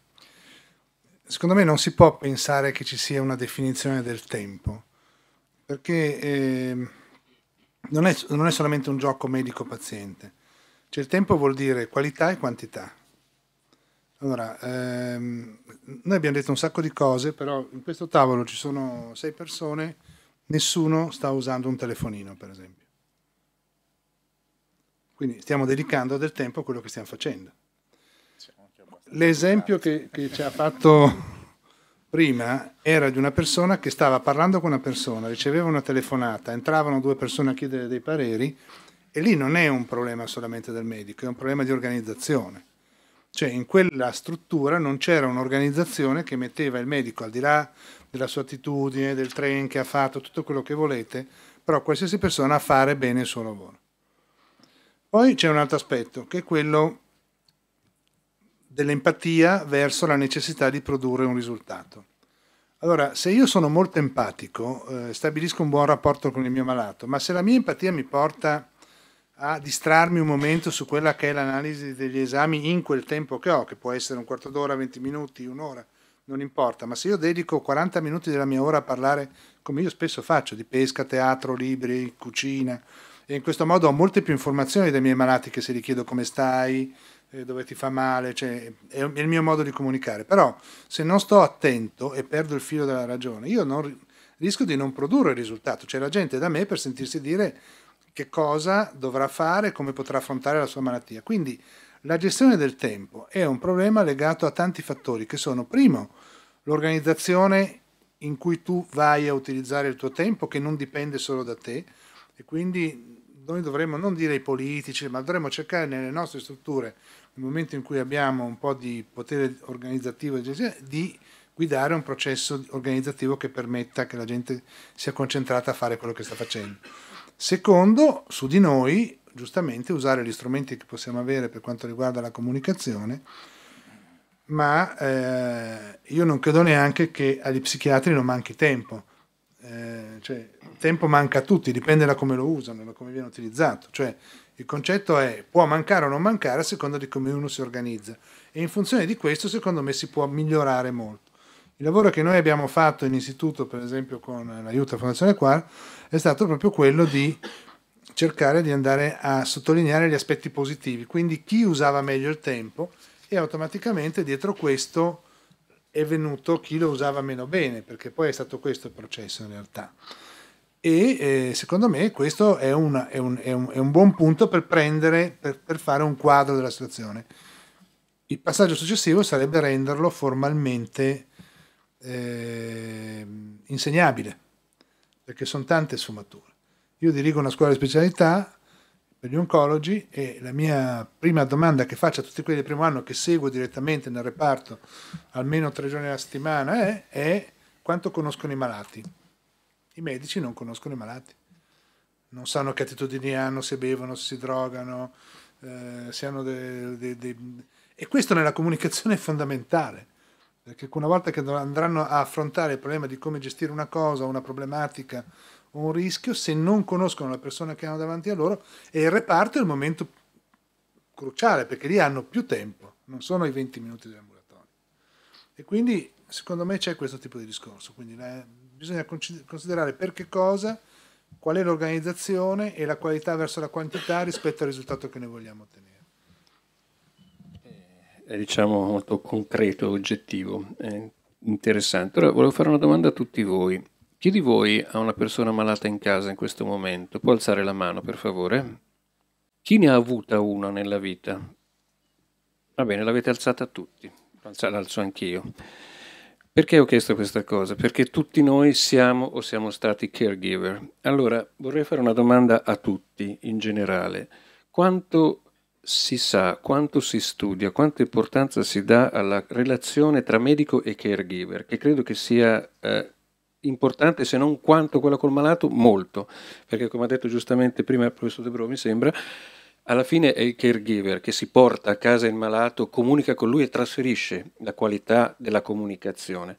secondo me non si può pensare che ci sia una definizione del tempo, perché eh, non, è, non è solamente un gioco medico-paziente, cioè il tempo vuol dire qualità e quantità allora, ehm, noi abbiamo detto un sacco di cose, però in questo tavolo ci sono sei persone, nessuno sta usando un telefonino, per esempio. Quindi stiamo dedicando del tempo a quello che stiamo facendo. L'esempio che, che ci ha fatto prima era di una persona che stava parlando con una persona, riceveva una telefonata, entravano due persone a chiedere dei pareri e lì non è un problema solamente del medico, è un problema di organizzazione. Cioè in quella struttura non c'era un'organizzazione che metteva il medico al di là della sua attitudine, del training che ha fatto, tutto quello che volete, però qualsiasi persona a fare bene il suo lavoro. Poi c'è un altro aspetto, che è quello dell'empatia verso la necessità di produrre un risultato. Allora, se io sono molto empatico, eh, stabilisco un buon rapporto con il mio malato, ma se la mia empatia mi porta a a distrarmi un momento su quella che è l'analisi degli esami in quel tempo che ho, che può essere un quarto d'ora, 20 minuti, un'ora, non importa, ma se io dedico 40 minuti della mia ora a parlare, come io spesso faccio, di pesca, teatro, libri, cucina, e in questo modo ho molte più informazioni dai miei malati che se li chiedo come stai, eh, dove ti fa male, cioè, è il mio modo di comunicare. Però se non sto attento e perdo il filo della ragione, io non, rischio di non produrre il risultato. cioè la gente da me per sentirsi dire che cosa dovrà fare, come potrà affrontare la sua malattia. Quindi la gestione del tempo è un problema legato a tanti fattori che sono, primo, l'organizzazione in cui tu vai a utilizzare il tuo tempo che non dipende solo da te e quindi noi dovremmo non dire ai politici, ma dovremmo cercare nelle nostre strutture, nel momento in cui abbiamo un po' di potere organizzativo, di guidare un processo organizzativo che permetta che la gente sia concentrata a fare quello che sta facendo. Secondo, su di noi, giustamente, usare gli strumenti che possiamo avere per quanto riguarda la comunicazione, ma eh, io non credo neanche che agli psichiatri non manchi tempo. Eh, cioè, tempo manca a tutti, dipende da come lo usano, da come viene utilizzato. Cioè, il concetto è può mancare o non mancare a seconda di come uno si organizza e in funzione di questo secondo me si può migliorare molto. Il lavoro che noi abbiamo fatto in istituto, per esempio con l'aiuto della Fondazione Quar, è stato proprio quello di cercare di andare a sottolineare gli aspetti positivi, quindi chi usava meglio il tempo e automaticamente dietro questo è venuto chi lo usava meno bene, perché poi è stato questo il processo in realtà. E eh, secondo me questo è, una, è, un, è, un, è, un, buon punto per prendere, per, per fare un quadro della situazione. Il passaggio successivo sarebbe renderlo formalmente eh, insegnabile, perché sono tante sfumature. Io dirigo una scuola di specialità per gli oncologi e la mia prima domanda che faccio a tutti quelli del primo anno che seguo direttamente nel reparto almeno tre giorni alla settimana è, è quanto conoscono i malati. I medici non conoscono i malati, non sanno che attitudini hanno, se bevono, se si drogano, eh, se hanno dei... De, de... E questo nella comunicazione è fondamentale perché una volta che andranno a affrontare il problema di come gestire una cosa, una problematica o un rischio, se non conoscono la persona che hanno davanti a loro, e il reparto è il momento cruciale, perché lì hanno più tempo, non sono i 20 minuti dell'ambulatorio. E quindi secondo me c'è questo tipo di discorso, quindi eh, bisogna considerare per che cosa, qual è l'organizzazione e la qualità verso la quantità rispetto al risultato che noi vogliamo ottenere diciamo molto concreto, oggettivo, è interessante. Ora volevo fare una domanda a tutti voi. Chi di voi ha una persona malata in casa in questo momento? Può alzare la mano per favore? Chi ne ha avuta una nella vita? Va bene, l'avete alzata tutti, l'alzo anch'io. Perché ho chiesto questa cosa? Perché tutti noi siamo o siamo stati caregiver. Allora, vorrei fare una domanda a tutti in generale. Quanto si sa, quanto si studia, quanta importanza si dà alla relazione tra medico e caregiver, che credo che sia eh, importante, se non quanto quella col malato, molto, perché come ha detto giustamente prima il professor De Bro, mi sembra, alla fine è il caregiver che si porta a casa il malato, comunica con lui e trasferisce la qualità della comunicazione.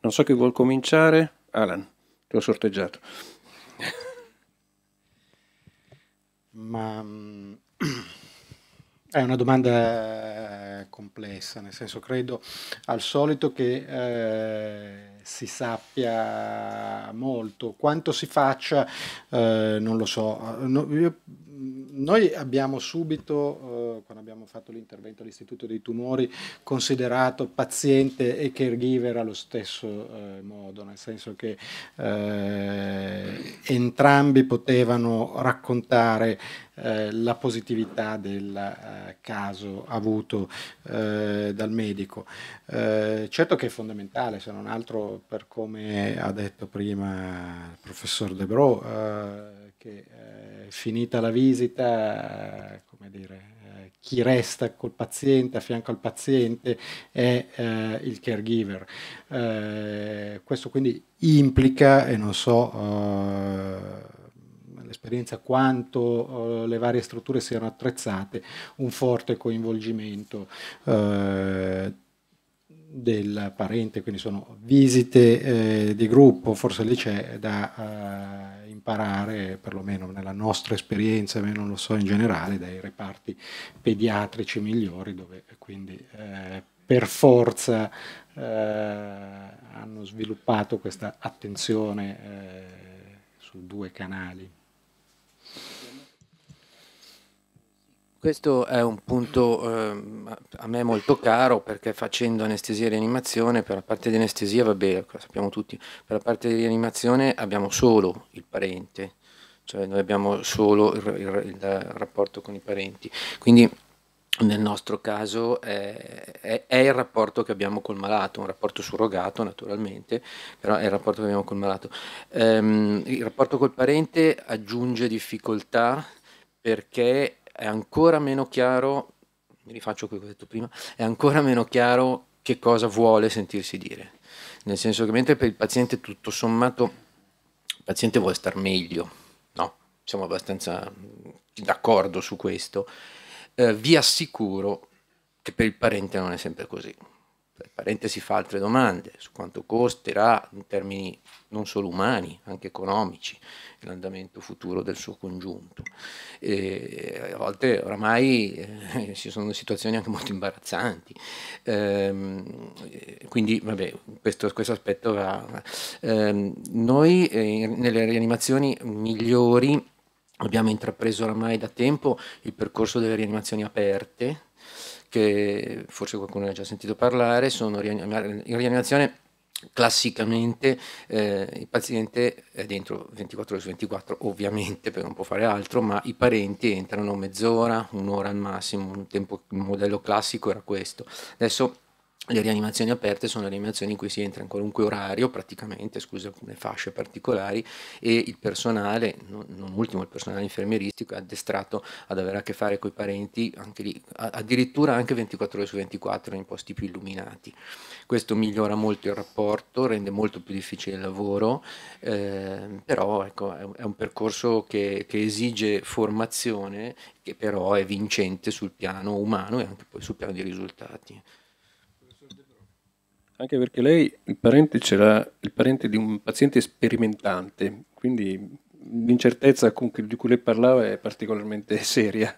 Non so chi vuol cominciare, Alan, ti ho sorteggiato. Ma mm, (clears throat) È una domanda eh, complessa, nel senso credo al solito che eh, si sappia molto, quanto si faccia eh, non lo so. No, io noi abbiamo subito, eh, quando abbiamo fatto l'intervento all'Istituto dei Tumori, considerato paziente e caregiver allo stesso eh, modo, nel senso che eh, entrambi potevano raccontare eh, la positività del eh, caso avuto eh, dal medico. certo che è fondamentale, se non altro per come ha detto prima il professor Debro, che eh, finita la visita, come dire, eh, chi resta col paziente, a fianco al paziente, è eh, il caregiver. Eh, questo quindi implica, e non so eh, l'esperienza quanto eh, le varie strutture siano attrezzate, un forte coinvolgimento del parente, quindi sono visite di gruppo, forse lì c'è da imparare, perlomeno nella nostra esperienza, non lo so in generale, dai reparti pediatrici migliori dove quindi eh, per forza eh, hanno sviluppato questa attenzione eh, su due canali. Questo è un punto eh, a me molto caro perché facendo anestesia e rianimazione, per la parte di anestesia, vabbè, lo sappiamo tutti, per la parte di rianimazione abbiamo solo il parente, cioè noi abbiamo solo il, il, il rapporto con i parenti. Quindi nel nostro caso è, è, è, il rapporto che abbiamo col malato, un rapporto surrogato naturalmente, però è il rapporto che abbiamo col malato. Ehm, il rapporto col parente aggiunge difficoltà perché è ancora meno chiaro, mi rifaccio quello che ho detto prima, è ancora meno chiaro che cosa vuole sentirsi dire. Nel senso che mentre per il paziente tutto sommato il paziente vuole star meglio, no? Siamo abbastanza mm, d'accordo su questo. Eh, vi assicuro che per il parente non è sempre così. Cioè, parente si fa altre domande su quanto costerà in termini non solo umani, anche economici, l'andamento futuro del suo congiunto. E eh, a volte oramai eh, (laughs) ci sono situazioni anche molto imbarazzanti, ehm, eh, quindi vabbè, questo, questo aspetto va. Ehm, noi eh, nelle rianimazioni migliori abbiamo intrapreso oramai da tempo il percorso delle rianimazioni aperte, che forse qualcuno ha già sentito parlare, sono in rianimazione classicamente eh, il paziente è dentro 24 ore su 24 ovviamente perché non può fare altro ma i parenti entrano mezz'ora un'ora al massimo un tempo il modello classico era questo adesso le rianimazioni aperte sono le rianimazioni in cui si entra in qualunque orario, praticamente, scusa alcune fasce particolari, e il personale, non ultimo il personale infermieristico, è addestrato ad avere a che fare con i parenti, anche lì, addirittura anche 24 ore su 24 in posti più illuminati. Questo migliora molto il rapporto, rende molto più difficile il lavoro, eh, però ecco, è, un, percorso che, che esige formazione, che però è vincente sul piano umano e anche poi sul piano dei risultati anche perché lei il parente c'era il parente di un paziente sperimentante, quindi l'incertezza di cui lei parlava è particolarmente (laughs) seria.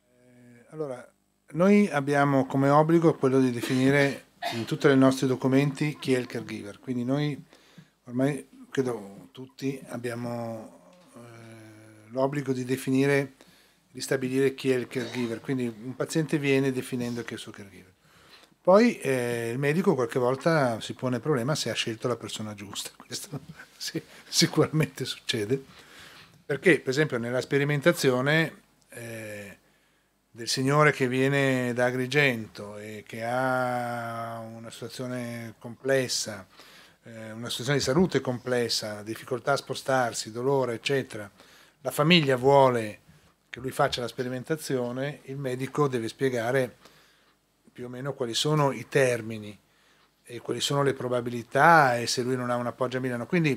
Eh, allora, noi abbiamo come obbligo quello di definire in tutti i nostri documenti chi è il caregiver, quindi noi ormai credo tutti abbiamo eh, l'obbligo di definire, di stabilire chi è il caregiver, quindi un paziente viene definendo chi è il suo caregiver. Poi eh, il medico qualche volta si pone il problema se ha scelto la persona giusta, (laughs) questo sì, sicuramente succede, perché per esempio nella sperimentazione eh, del signore che viene da Agrigento e che ha una situazione complessa, eh, una situazione di salute complessa, difficoltà a spostarsi, dolore, eccetera, la famiglia vuole che lui faccia la sperimentazione, il medico deve spiegare più o meno quali sono i termini e quali sono le probabilità e se lui non ha un appoggio a Milano. Quindi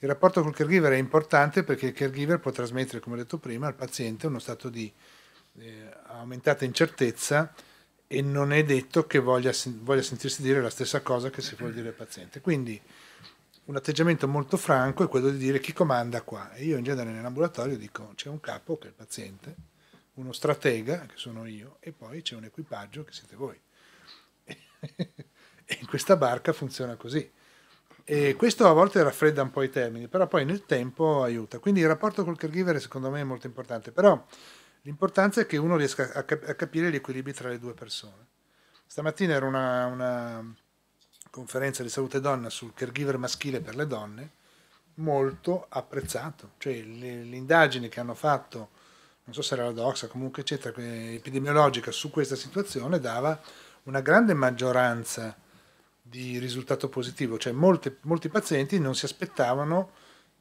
il rapporto col caregiver è importante perché il caregiver può trasmettere, come ho detto prima, al paziente uno stato di eh, aumentata incertezza e non è detto che voglia, voglia sentirsi dire la stessa cosa che si vuol dire al paziente. Quindi un atteggiamento molto franco è quello di dire chi comanda qua. E io in genere nell'ambulatorio dico c'è un capo che è il paziente uno stratega, che sono io, e poi c'è un equipaggio che siete voi. (laughs) e in questa barca funziona così. E questo a volte raffredda un po' i termini, però poi nel tempo aiuta. Quindi il rapporto col caregiver secondo me è molto importante, però l'importanza è che uno riesca a, cap- a capire gli equilibri tra le due persone. Stamattina era una, una conferenza di salute donna sul caregiver maschile per le donne, molto apprezzato, cioè le, le indagini che hanno fatto non so se era la Doxa, comunque eccetera, epidemiologica su questa situazione dava una grande maggioranza di risultato positivo, cioè molte, molti pazienti non si aspettavano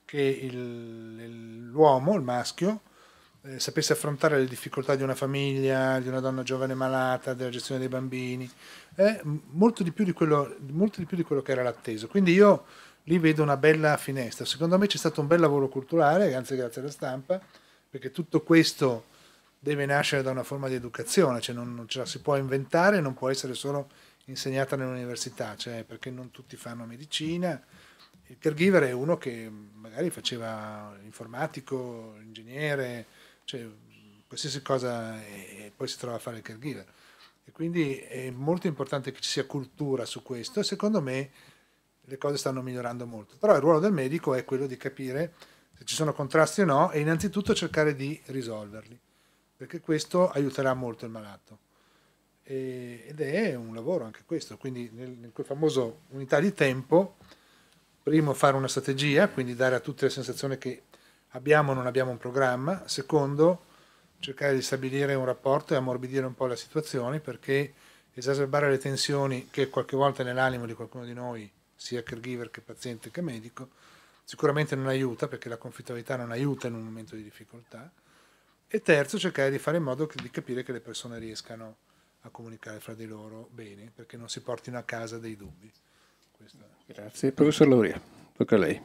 che il, l'uomo, il maschio, eh, sapesse affrontare le difficoltà di una famiglia, di una donna giovane malata, della gestione dei bambini, eh, molto, di più di quello, molto di più di quello che era l'atteso. Quindi io lì vedo una bella finestra. Secondo me c'è stato un bel lavoro culturale, anzi grazie alla stampa, perché tutto questo deve nascere da una forma di educazione, cioè non, non ce la si può inventare, non può essere solo insegnata nell'università, cioè perché non tutti fanno medicina. Il caregiver è uno che magari faceva informatico, ingegnere, cioè qualsiasi cosa e poi si trova a fare il caregiver. E quindi è molto importante che ci sia cultura su questo e secondo me le cose stanno migliorando molto. Però il ruolo del medico è quello di capire se ci sono contrasti o no, e innanzitutto cercare di risolverli, perché questo aiuterà molto il malato. E, ed è un lavoro anche questo, quindi nel, in quel famoso unità di tempo, primo fare una strategia, quindi dare a tutti la sensazione che abbiamo o non abbiamo un programma, secondo cercare di stabilire un rapporto e ammorbidire un po' la situazione perché esacerbare le tensioni che qualche volta nell'animo di qualcuno di noi, sia caregiver che paziente che medico, sicuramente non aiuta perché la conflittualità non aiuta in un momento di difficoltà. E terzo, cercare di fare in modo che, di capire che le persone riescano a comunicare fra di loro bene, perché non si portino a casa dei dubbi. Questa... Grazie. Professor Lauria, tocca a lei.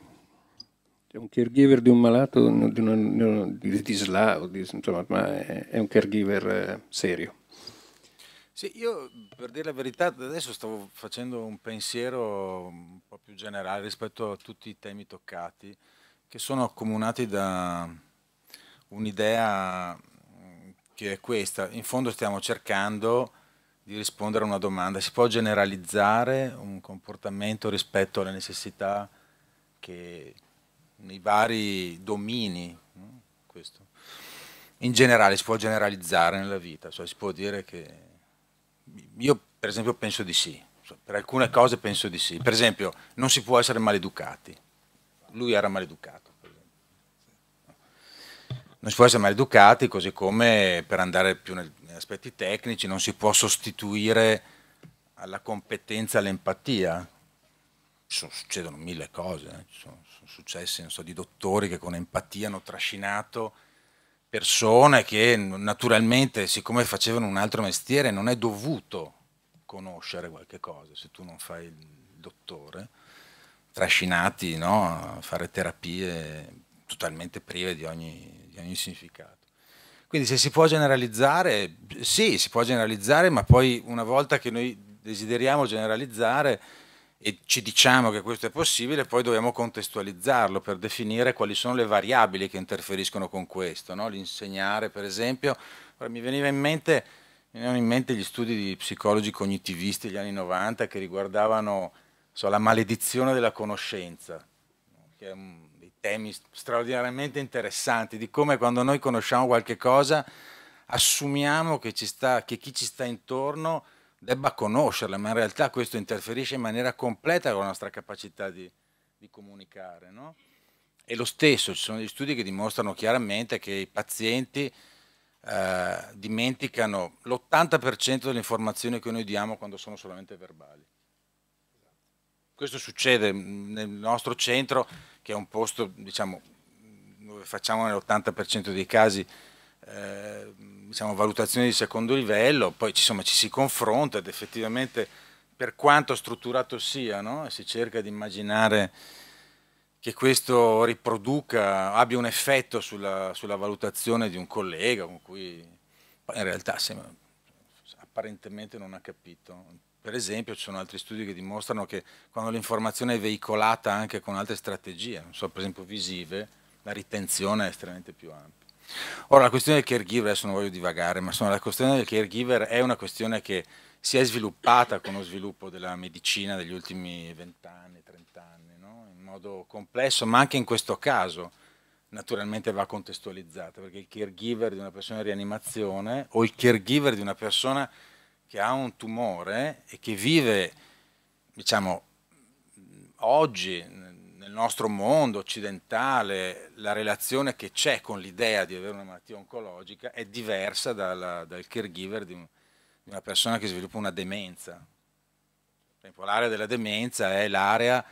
È un caregiver di un malato di, una, di, una, di, di SLA, insomma, ma è, è un caregiver eh, serio. Sì, io per dire la verità adesso stavo facendo un pensiero un po' più generale rispetto a tutti i temi toccati, che sono accomunati da un'idea che è questa. In fondo stiamo cercando di rispondere a una domanda. Si può generalizzare un comportamento rispetto alle necessità che nei vari domini, questo, in generale si può generalizzare nella vita, cioè si può dire che io per esempio penso di sì, per alcune cose penso di sì. Per esempio non si può essere maleducati, lui era maleducato. Non si può essere maleducati, così come per andare più negli aspetti tecnici, non si può sostituire alla competenza l'empatia. Succedono mille cose, eh. sono, successi so, di dottori che con empatia hanno trascinato persone che naturalmente, siccome facevano un altro mestiere, non è dovuto conoscere qualche cosa se tu non fai il dottore, trascinati no, a fare terapie totalmente prive di ogni, di ogni, significato. Quindi se si può generalizzare, sì, si può generalizzare, ma poi una volta che noi desideriamo generalizzare, e ci diciamo che questo è possibile, poi dobbiamo contestualizzarlo per definire quali sono le variabili che interferiscono con questo. No? L'insegnare, per esempio, mi veniva in mente, mi venivano in mente gli studi di psicologi cognitivisti degli anni 90 che riguardavano so, la maledizione della conoscenza, che è un, dei temi straordinariamente interessanti, di come quando noi conosciamo qualche cosa assumiamo che, sta, che chi ci sta intorno debba conoscerla, ma in realtà questo interferisce in maniera completa con la nostra capacità di, di comunicare. No? E lo stesso, ci sono degli studi che dimostrano chiaramente che i pazienti eh, dimenticano l'80% delle informazioni che noi diamo quando sono solamente verbali. Questo succede mm, nel nostro centro, che è un posto diciamo, dove facciamo nell'80% dei casi eh, diciamo, valutazioni di secondo livello, poi insomma, ci si confronta ed effettivamente per quanto strutturato sia, no? si cerca di immaginare che questo riproduca, abbia un effetto sulla, sulla valutazione di un collega con cui in realtà sembra, apparentemente non ha capito. Per esempio ci sono altri studi che dimostrano che quando l'informazione è veicolata anche con altre strategie, non so, per esempio visive, la ritenzione è estremamente più ampia. Ora, la questione del caregiver, adesso non voglio divagare, ma sono, la questione del caregiver è una questione che si è sviluppata con lo sviluppo della medicina degli ultimi vent'anni, trent'anni, no? in modo complesso, ma anche in questo caso naturalmente va contestualizzata, perché il caregiver di una persona in rianimazione o il caregiver di una persona che ha un tumore e che vive, diciamo, oggi nostro mondo occidentale la relazione che c'è con l'idea di avere una malattia oncologica è diversa dalla, dal caregiver di, un, di, una persona che sviluppa una demenza. L'area della demenza è l'area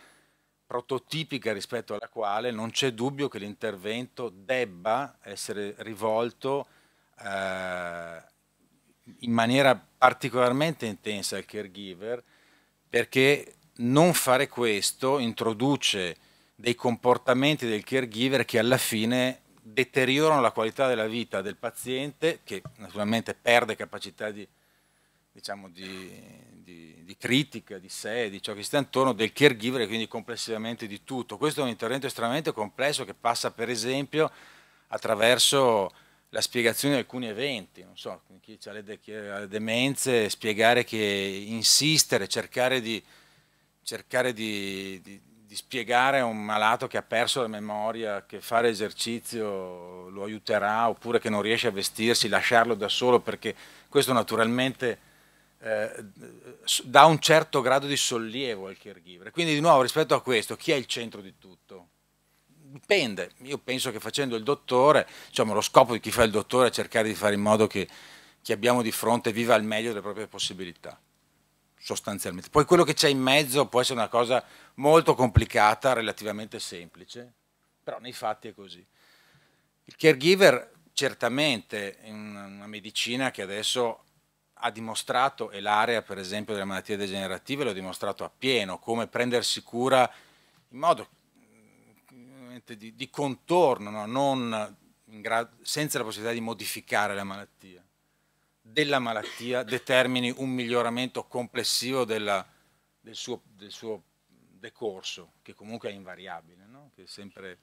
prototipica rispetto alla quale non c'è dubbio che l'intervento debba essere rivolto eh, in maniera particolarmente intensa al caregiver perché non fare questo introduce dei comportamenti del caregiver che alla fine deteriorano la qualità della vita del paziente, che naturalmente perde capacità di, diciamo, di, di, di critica di sé, di ciò che sta intorno, del caregiver e quindi complessivamente di tutto. Questo è un intervento estremamente complesso che passa per esempio attraverso la spiegazione di alcuni eventi, non so, chi ha le, de- chi ha le demenze, spiegare che insistere, cercare di, cercare di, di, di spiegare a un malato che ha perso la memoria che fare esercizio lo aiuterà oppure che non riesce a vestirsi, lasciarlo da solo perché questo naturalmente eh, dà un certo grado di sollievo al caregiver. Quindi di nuovo rispetto a questo chi è il centro di tutto? Dipende, io penso che facendo il dottore, diciamo lo scopo di chi fa il dottore è cercare di fare in modo che chi abbiamo di fronte viva al meglio delle proprie possibilità sostanzialmente. Poi quello che c'è in mezzo può essere una cosa molto complicata, relativamente semplice, però nei fatti è così. Il caregiver certamente è una medicina che adesso ha dimostrato, e l'area per esempio delle malattie degenerative l'ha dimostrato appieno, come prendersi cura in modo di, di contorno, no? senza la possibilità di modificare la malattia della malattia determini un miglioramento complessivo della, del, suo, del, suo, decorso, che comunque è invariabile. No? Che è sempre...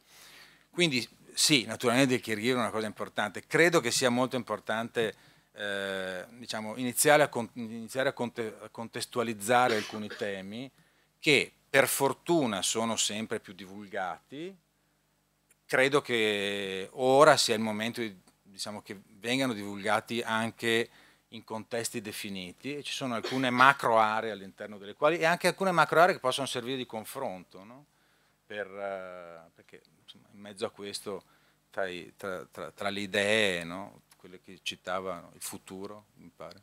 Quindi sì, naturalmente il chirurgia è una cosa importante. Credo che sia molto importante eh, diciamo, iniziare, a, iniziare a, conte, a contestualizzare alcuni temi che per fortuna sono sempre più divulgati. Credo che ora sia il momento di diciamo che vengano divulgati anche in contesti definiti e ci sono alcune macro aree all'interno delle quali e anche alcune macro aree che possono servire di confronto, no? per, uh, perché insomma, in mezzo a questo tra, i, tra, tra, tra le idee, no? quelle che citava il futuro, mi pare,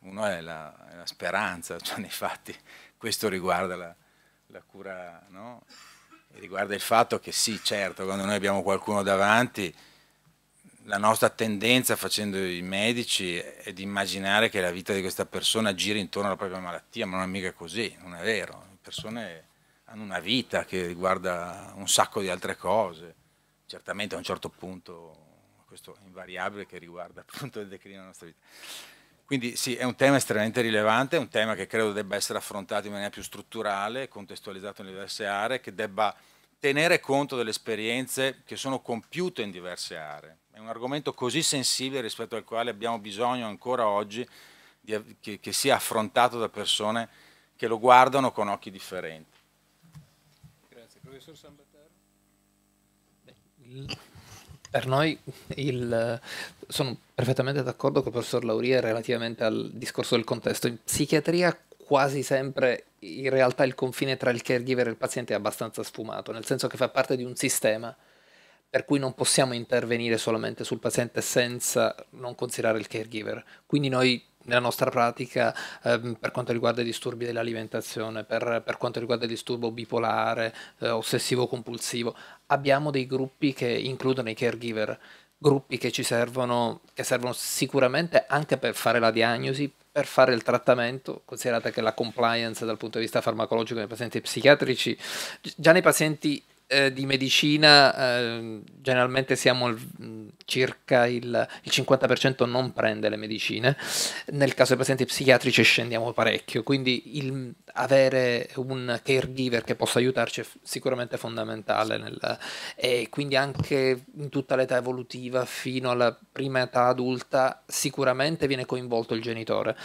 uno è la, è la speranza, (laughs) cioè nei fatti questo riguarda la, la cura, no? riguarda il fatto che sì, certo, quando noi abbiamo qualcuno davanti, la nostra tendenza facendo i medici è di immaginare che la vita di questa persona giri intorno alla propria malattia, ma non è mica così, non è vero. Le persone hanno una vita che riguarda un sacco di altre cose, certamente a un certo punto questo è invariabile che riguarda appunto il declino della nostra vita. Quindi sì, è un tema estremamente rilevante, è un tema che credo debba essere affrontato in maniera più strutturale, contestualizzato in diverse aree, che debba tenere conto delle esperienze che sono compiute in diverse aree è un argomento così sensibile rispetto al quale abbiamo bisogno ancora oggi di, che, che sia affrontato da persone che lo guardano con occhi differenti. Grazie. Professor Sambattaro? Per noi il, sono perfettamente d'accordo con il professor Lauria relativamente al discorso del contesto. In psichiatria quasi sempre in realtà il confine tra il caregiver e il paziente è abbastanza sfumato, nel senso che fa parte di un sistema per cui non possiamo intervenire solamente sul paziente senza non considerare il caregiver. Quindi noi nella nostra pratica ehm, per quanto riguarda i disturbi dell'alimentazione, per, per, quanto riguarda il disturbo bipolare, eh, ossessivo-compulsivo, abbiamo dei gruppi che includono i caregiver, gruppi che ci servono, che servono sicuramente anche per fare la diagnosi, per fare il trattamento, considerate che la compliance dal punto di vista farmacologico nei pazienti psichiatrici, già nei pazienti eh, di medicina eh, generalmente siamo il, mm, circa il, il, 50% non prende le medicine, nel caso dei pazienti psichiatrici scendiamo parecchio, quindi il, avere un caregiver che possa aiutarci è sicuramente fondamentale nel, e quindi anche in tutta l'età evolutiva fino alla prima età adulta sicuramente viene coinvolto il genitore.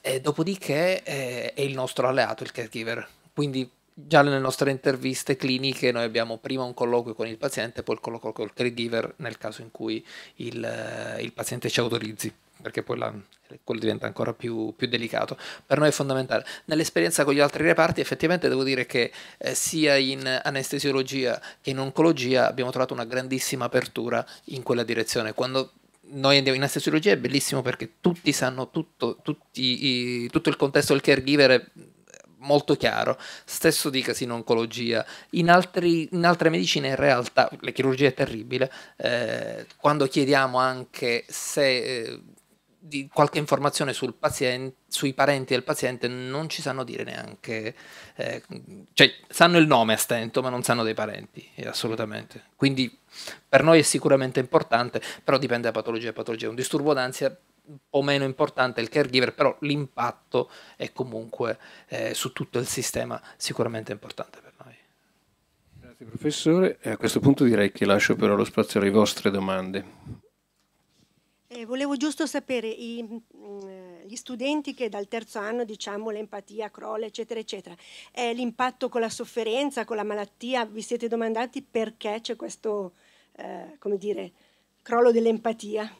E dopodiché eh, è il nostro alleato, il caregiver. Quindi già nelle nostre interviste cliniche noi abbiamo prima un colloquio con il paziente, poi il colloquio col caregiver nel caso in cui il, eh, il paziente ci autorizzi perché poi la, eh, quello diventa ancora più, più, delicato. Per noi è fondamentale. Nell'esperienza con gli altri reparti, effettivamente devo dire che eh, sia in anestesiologia che in oncologia abbiamo trovato una grandissima apertura in quella direzione. Quando noi andiamo in anestesiologia è bellissimo perché tutti sanno tutto, tutti, tutto il contesto del caregiver molto chiaro. Stesso dicasi in oncologia, in, altri, in altre medicine in realtà, la chirurgia è terribile, eh, quando chiediamo anche se... Eh, di qualche informazione sul paziente, sui parenti del paziente non ci sanno dire neanche, eh, cioè sanno il nome a stento ma non sanno dei parenti, eh, assolutamente. Quindi per noi è sicuramente importante, però dipende da patologia a patologia. Un disturbo d'ansia un po' meno importante il caregiver, però l'impatto è comunque eh, su tutto il sistema sicuramente importante per noi. Grazie professore, e a questo punto direi che lascio però lo spazio alle vostre domande. Eh, volevo giusto sapere, i, mm, eh, gli studenti che dal terzo anno diciamo l'empatia crolla eccetera eccetera, è l'impatto con la sofferenza, con la malattia, vi siete domandati perché c'è questo, eh, come dire, crollo dell'empatia?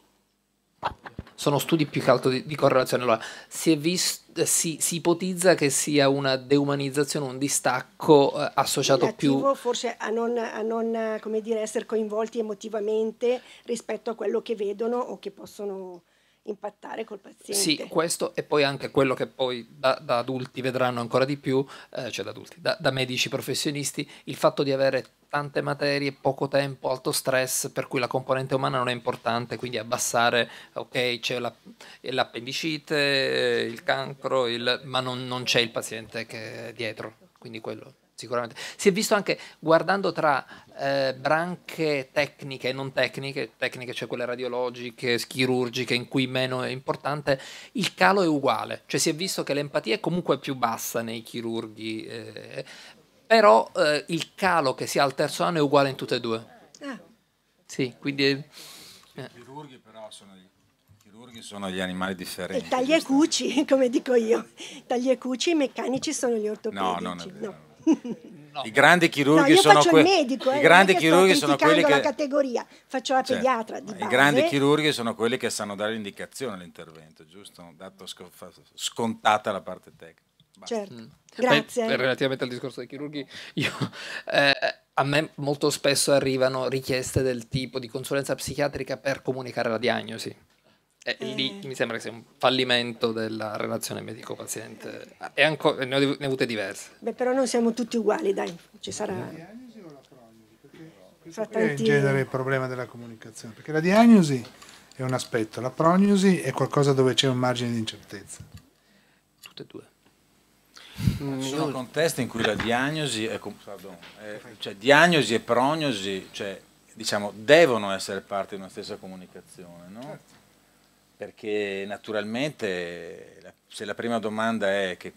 sono studi più che altro di, di correlazione. Allora, si, vist, si, si, ipotizza che sia una deumanizzazione, un distacco eh, associato Relativo più... forse a non, a non dire, essere coinvolti emotivamente rispetto a quello che vedono o che possono impattare col paziente. Sì, questo e poi anche quello che poi da, da adulti vedranno ancora di più, eh, cioè da adulti, da, da medici professionisti, il fatto di avere tante materie, poco tempo, alto stress, per cui la componente umana non è importante, quindi abbassare, ok, c'è la, l'appendicite, il cancro, il, ma non, non c'è il paziente che è dietro, quindi quello sicuramente. Si è visto anche guardando tra eh, branche tecniche e non tecniche, tecniche cioè quelle radiologiche, chirurgiche, in cui meno è importante, il calo è uguale, cioè si è visto che l'empatia è comunque più bassa nei chirurghi, eh, però eh, il calo che si ha al terzo anno è uguale in tutte e due. Ah. Sì, quindi... Eh. I chirurghi però sono chirurghi sono gli animali differenti. I tagli e cuci, (laughs) come dico io. Tagli e cuci, i meccanici sono gli ortopedici. No, non è vero. No. No. I grandi chirurghi no, sono quelli. medico, eh, I grandi chirurghi sono quelli che. la categoria, faccio la cioè, pediatra. Di base. I grandi chirurghi sono quelli che sanno dare l'indicazione all'intervento, giusto? Dato scontata la parte tecnica. Basta. Certo. Mm. Grazie. Beh, relativamente al discorso dei chirurghi, io. Eh, a me molto spesso arrivano richieste del tipo di consulenza psichiatrica per comunicare la diagnosi. E eh, lì eh. mi sembra che sia un fallimento della relazione medico-paziente. E eh, ancora, ne ho avute diverse. Beh, però non siamo tutti uguali, dai, ci sarà... La diagnosi o la prognosi? Perché è in genere il problema della comunicazione, perché la diagnosi è un aspetto, la prognosi è qualcosa dove c'è un margine di incertezza. Tutte e due. Mm. Ci sono contesti in cui la diagnosi è, pardon, è, cioè, diagnosi e prognosi cioè, diciamo, devono essere parte di una stessa comunicazione, no? Certo perché naturalmente se la prima domanda è che,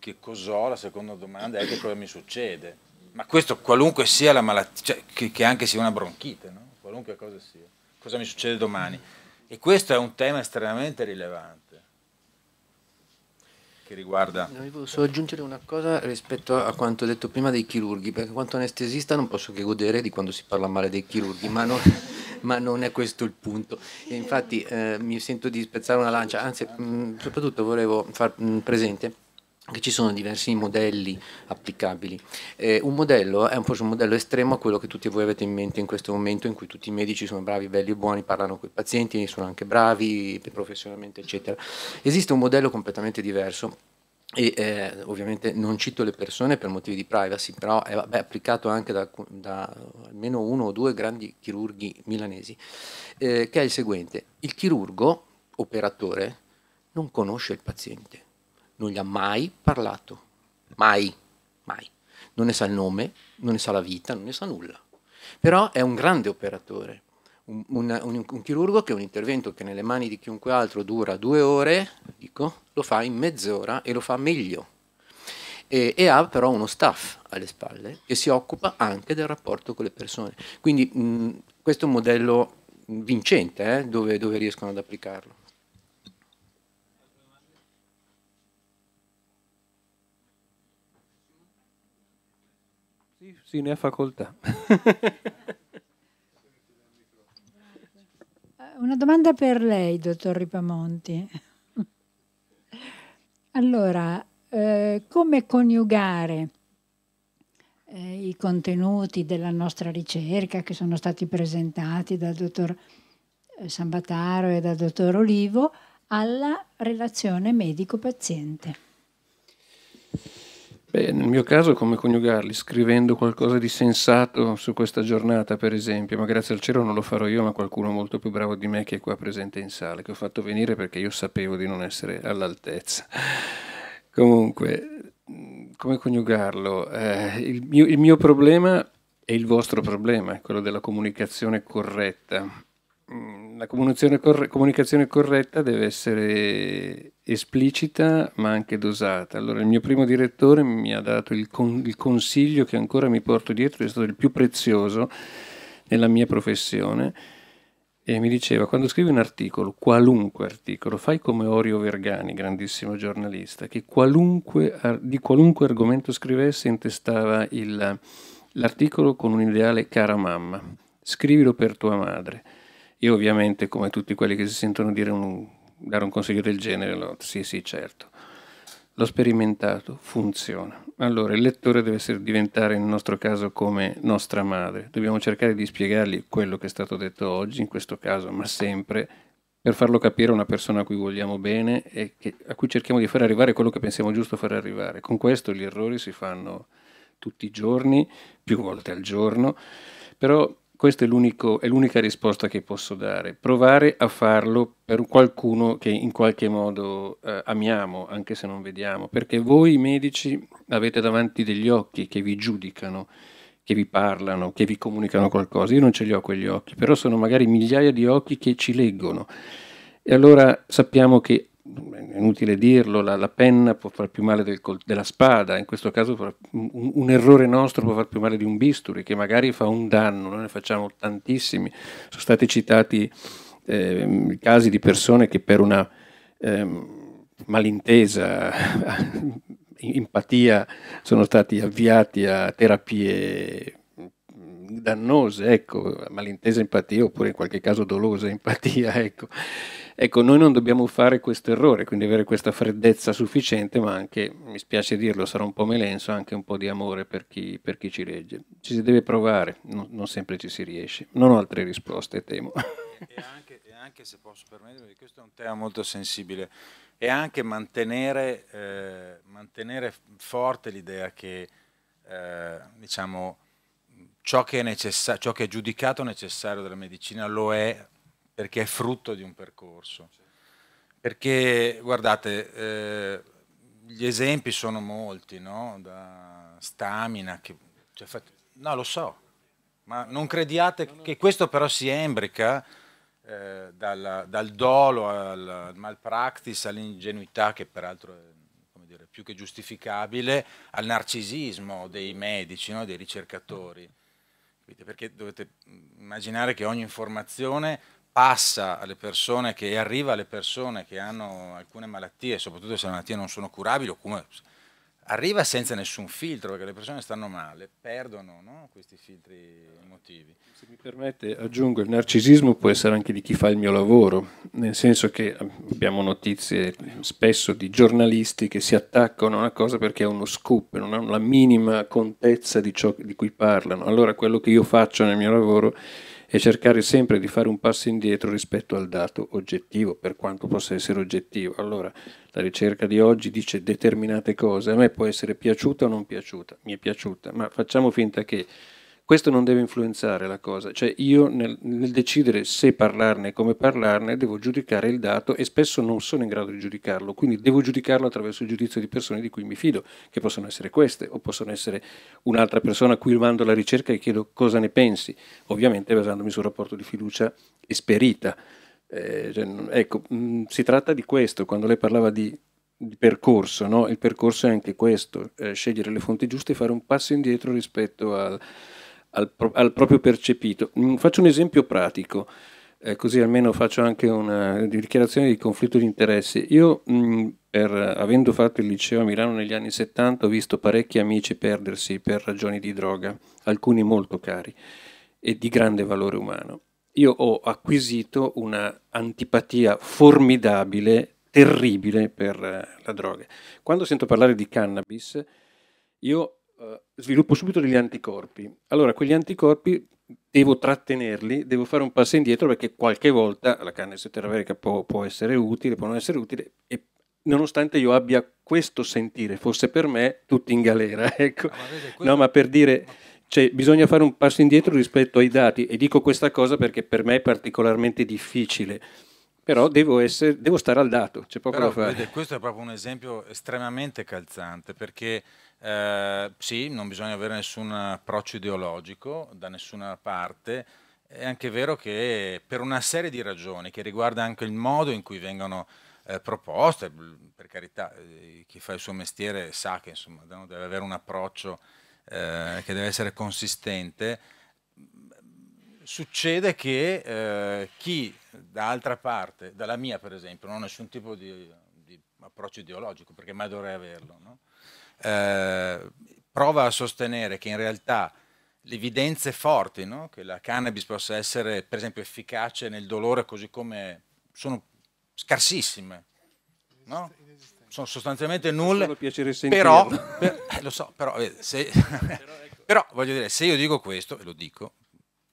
che cos'ho, la seconda domanda è che cosa mi succede. Ma questo qualunque sia la malattia, cioè, che, che, anche sia una bronchite, no? qualunque cosa sia, cosa mi succede domani. E questo è un tema estremamente rilevante che riguarda... No, volevo solo aggiungere una cosa rispetto a quanto detto prima dei chirurghi, perché quanto anestesista non posso che godere di quando si parla male dei chirurghi, ma non ma non è questo il punto. E infatti eh, mi sento di spezzare una lancia, anzi mh, mm, soprattutto volevo far mh, mm, presente che ci sono diversi modelli applicabili. Eh, un modello è un po' un modello estremo a quello che tutti voi avete in mente in questo momento in cui tutti i medici sono bravi, belli e buoni, parlano con i pazienti, sono anche bravi professionalmente, eccetera. Esiste un modello completamente diverso e eh, ovviamente non cito le persone per motivi di privacy, però è beh, applicato anche da, da, almeno uno o due grandi chirurghi milanesi, eh, che è il seguente, il chirurgo, operatore, non conosce il paziente, non gli ha mai parlato, mai, mai, non ne sa il nome, non ne sa la vita, non ne sa nulla, però è un grande operatore, un, un, un, un, chirurgo che un intervento che nelle mani di chiunque altro dura due ore, dico, lo fa in mezz'ora e lo fa meglio. E, e, ha però uno staff alle spalle che si occupa anche del rapporto con le persone. Quindi mh, mm, questo è un modello vincente eh, dove, dove riescono ad applicarlo. Sì, ne ha facoltà. (laughs) una domanda per lei, dottor Ripamonti. (laughs) Allora, eh, come coniugare eh, i contenuti della nostra ricerca che sono stati presentati dal dottor eh, Sambataro e dal dottor Olivo alla relazione medico-paziente? Beh, nel mio caso come coniugarli? Scrivendo qualcosa di sensato su questa giornata, per esempio, ma grazie al cielo non lo farò io, ma qualcuno molto più bravo di me che è qua presente in sala, che ho fatto venire perché io sapevo di non essere all'altezza. Comunque, come coniugarlo? Eh, il, mio, il mio problema è il vostro problema, quello della comunicazione corretta. Mm la corre- comunicazione corretta deve essere esplicita ma anche dosata. Allora, il mio primo direttore mi ha dato il, con- il consiglio che ancora mi porto dietro, è stato il più prezioso nella mia professione e mi diceva quando scrivi un articolo, qualunque articolo, fai come Orio Vergani, grandissimo giornalista, che qualunque, di qualunque argomento scrivesse intestava il, l'articolo con un ideale cara mamma, scrivilo per tua madre. Io ovviamente, come tutti quelli che si sentono dire un, dare un consiglio del genere, lo, sì sì certo, l'ho sperimentato, funziona. Allora, il lettore deve essere, diventare nel nostro caso come nostra madre. Dobbiamo cercare di spiegargli quello che è stato detto oggi, in questo caso, ma sempre, per farlo capire a una persona a cui vogliamo bene e che, a cui cerchiamo di far arrivare quello che pensiamo giusto far arrivare. Con questo gli errori si fanno tutti i giorni, più volte al giorno, però questa è, è l'unica risposta che posso dare. Provare a farlo per qualcuno che in qualche modo eh, amiamo, anche se non vediamo, perché voi medici avete davanti degli occhi che vi giudicano, che vi parlano, che vi comunicano qualcosa. Io non ce li ho quegli occhi, però sono magari migliaia di occhi che ci leggono. E allora sappiamo che è inutile dirlo, la, la, penna può far più male del della spada, in questo caso un, un, errore nostro può far più male di un bisturi, che magari fa un danno, noi ne facciamo tantissimi. Sono stati citati eh, casi di persone che per una eh, malintesa, (laughs) empatia, sono stati avviati a terapie dannose, ecco, malintesa empatia oppure in qualche caso dolosa empatia, (laughs) ecco. Ecco, noi non dobbiamo fare questo errore, quindi avere questa freddezza sufficiente, ma anche, mi spiace dirlo, sarà un po' melenso, anche un po' di amore per chi, per chi ci legge. Ci si deve provare, non, non, sempre ci si riesce. Non ho altre risposte, temo. E anche, e anche se posso permettermi, questo è un tema molto sensibile, e anche mantenere, eh, mantenere forte l'idea che, eh, diciamo, ciò che, necessa- ciò che è giudicato necessario della medicina lo è perché è frutto di un percorso. Perché, guardate, eh, gli esempi sono molti, no? Da stamina, che, cioè, no, lo so, ma non crediate che questo però si embrica eh, dal, dal, dolo al malpractice, all'ingenuità, che peraltro è dire, più che giustificabile, al narcisismo dei medici, no? dei ricercatori. Capite? Perché dovete mm, immaginare che ogni informazione passa alle persone che arriva alle persone che hanno alcune malattie, soprattutto se le malattie non sono curabili o come arriva senza nessun filtro, perché le persone stanno male, perdono no? questi filtri emotivi. Se mi permette, aggiungo, il narcisismo può essere anche di chi fa il mio lavoro, nel senso che eh, abbiamo notizie spesso di giornalisti che si attaccano a una cosa perché è uno scoop, non hanno la minima contezza di ciò di cui parlano. Allora quello che io faccio nel mio lavoro e cercare sempre di fare un passo indietro rispetto al dato oggettivo, per quanto possa essere oggettivo. Allora, la ricerca di oggi dice determinate cose, a me può essere piaciuta o non piaciuta, mi è piaciuta, ma facciamo finta che questo non deve influenzare la cosa, cioè io nel, nel decidere se parlarne e come parlarne devo giudicare il dato e spesso non sono in grado di giudicarlo, quindi devo giudicarlo attraverso il giudizio di persone di cui mi fido, che possono essere queste o possono essere un'altra persona a cui mando la ricerca e chiedo cosa ne pensi, ovviamente basandomi sul rapporto di fiducia esperita. Eh, cioè, ecco, mh, mm, si tratta di questo, quando lei parlava di, di percorso, no? il percorso è anche questo, eh, scegliere le fonti giuste e fare un passo indietro rispetto al al, pro- al proprio percepito. Mm, faccio un esempio pratico. Eh, così almeno faccio anche una dichiarazione di conflitto di interessi. Io, mh, mm, per, avendo fatto il liceo a Milano negli anni 70, ho visto parecchi amici perdersi per ragioni di droga, alcuni molto cari e di grande valore umano. Io ho acquisito una antipatia formidabile, terribile per eh, la droga. Quando sento parlare di cannabis, io sviluppo subito degli anticorpi. Allora, quegli anticorpi devo trattenerli, devo fare un passo indietro perché qualche volta la carne esoterica può, può essere utile, può non essere utile e nonostante io abbia questo sentire, fosse per me tutti in galera, (laughs) ecco. Ah, ma vede, No, ma per dire cioè, bisogna fare un passo indietro rispetto ai dati e dico questa cosa perché per me è particolarmente difficile. Però devo, essere, devo stare al dato, c'è poco Però, da fare. Vede, questo è proprio un esempio estremamente calzante perché eh, sì, non bisogna avere nessun approccio ideologico da nessuna parte. È anche vero che per una serie di ragioni che riguarda anche il modo in cui vengono eh, proposte, mm, per carità, eh, chi fa il suo mestiere sa che insomma, deve avere un approccio eh, che deve essere consistente, succede che chi da altra parte, dalla mia per esempio, non ha nessun tipo di, di approccio ideologico, perché mai dovrei averlo, no? eh, prova a sostenere che in realtà le evidenze forti, no? che la cannabis possa essere per esempio efficace nel dolore così come sono scarsissime, no? sono sostanzialmente nulle, però, (laughs) per, eh, lo so, però, eh, se, (laughs) ecco. però voglio dire, se io dico questo, e lo dico,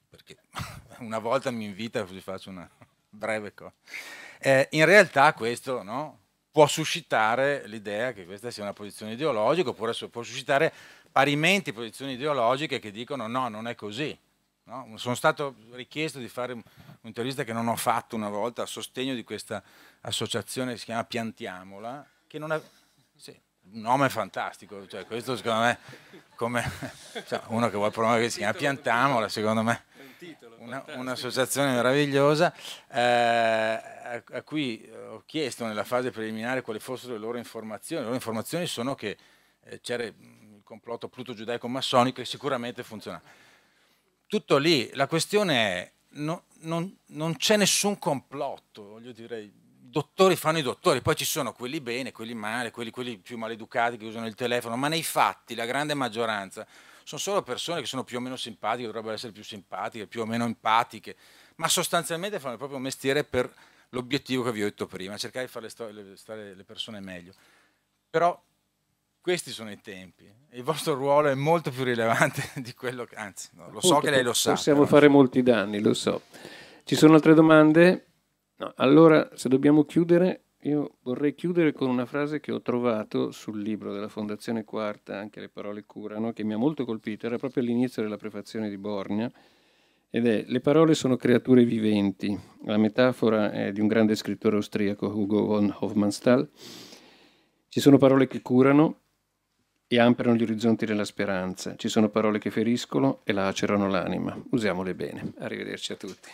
perché (laughs) una volta mi invita, vi faccio una breve cosa, eh, in realtà questo no? può suscitare l'idea che questa sia una posizione ideologica, oppure può suscitare parimenti posizioni ideologiche che dicono no, non è così. No? Sono stato richiesto di fare un'intervista che non ho fatto una volta a sostegno di questa associazione che si chiama Piantiamola, che non è... Sì, un nome fantastico, cioè, questo secondo me, come cioè, uno che vuole promuovere che si chiama Piantamola, secondo me titolo, una, un'associazione meravigliosa eh, a, a, cui eh, ho chiesto nella fase preliminare quali fossero le loro informazioni. Le loro informazioni sono che eh, c'era mm, il complotto pluto-giudaico-massonico e sicuramente funziona. Tutto lì, la questione è, no, non, non c'è nessun complotto, voglio dire, i dottori fanno i dottori, poi ci sono quelli bene, quelli male, quelli, quelli, più maleducati che usano il telefono, ma nei fatti la grande maggioranza sono solo persone che sono più o meno simpatiche, dovrebbero essere più simpatiche, più o meno empatiche, ma sostanzialmente fanno il proprio mestiere per l'obiettivo che vi ho detto prima, cercare di fare stare le persone meglio. Però questi sono i tempi, il vostro ruolo è molto più rilevante (laughs) di quello che, anzi, no, lo Appunto, so che lei lo sa. Possiamo però. fare molti danni, lo so. Ci sono altre domande? No. Allora, se dobbiamo chiudere, io vorrei chiudere con una frase che ho trovato sul libro della Fondazione Quarta, anche le parole curano, che mi ha molto colpito, era proprio all'inizio della prefazione di Borgna, ed è Le parole sono creature viventi. La metafora è di un grande scrittore austriaco, Hugo von Hofmannsthal. Ci sono parole che curano e ampliano gli orizzonti della speranza. Ci sono parole che feriscono e lacerano l'anima. Usiamole bene. Arrivederci a tutti.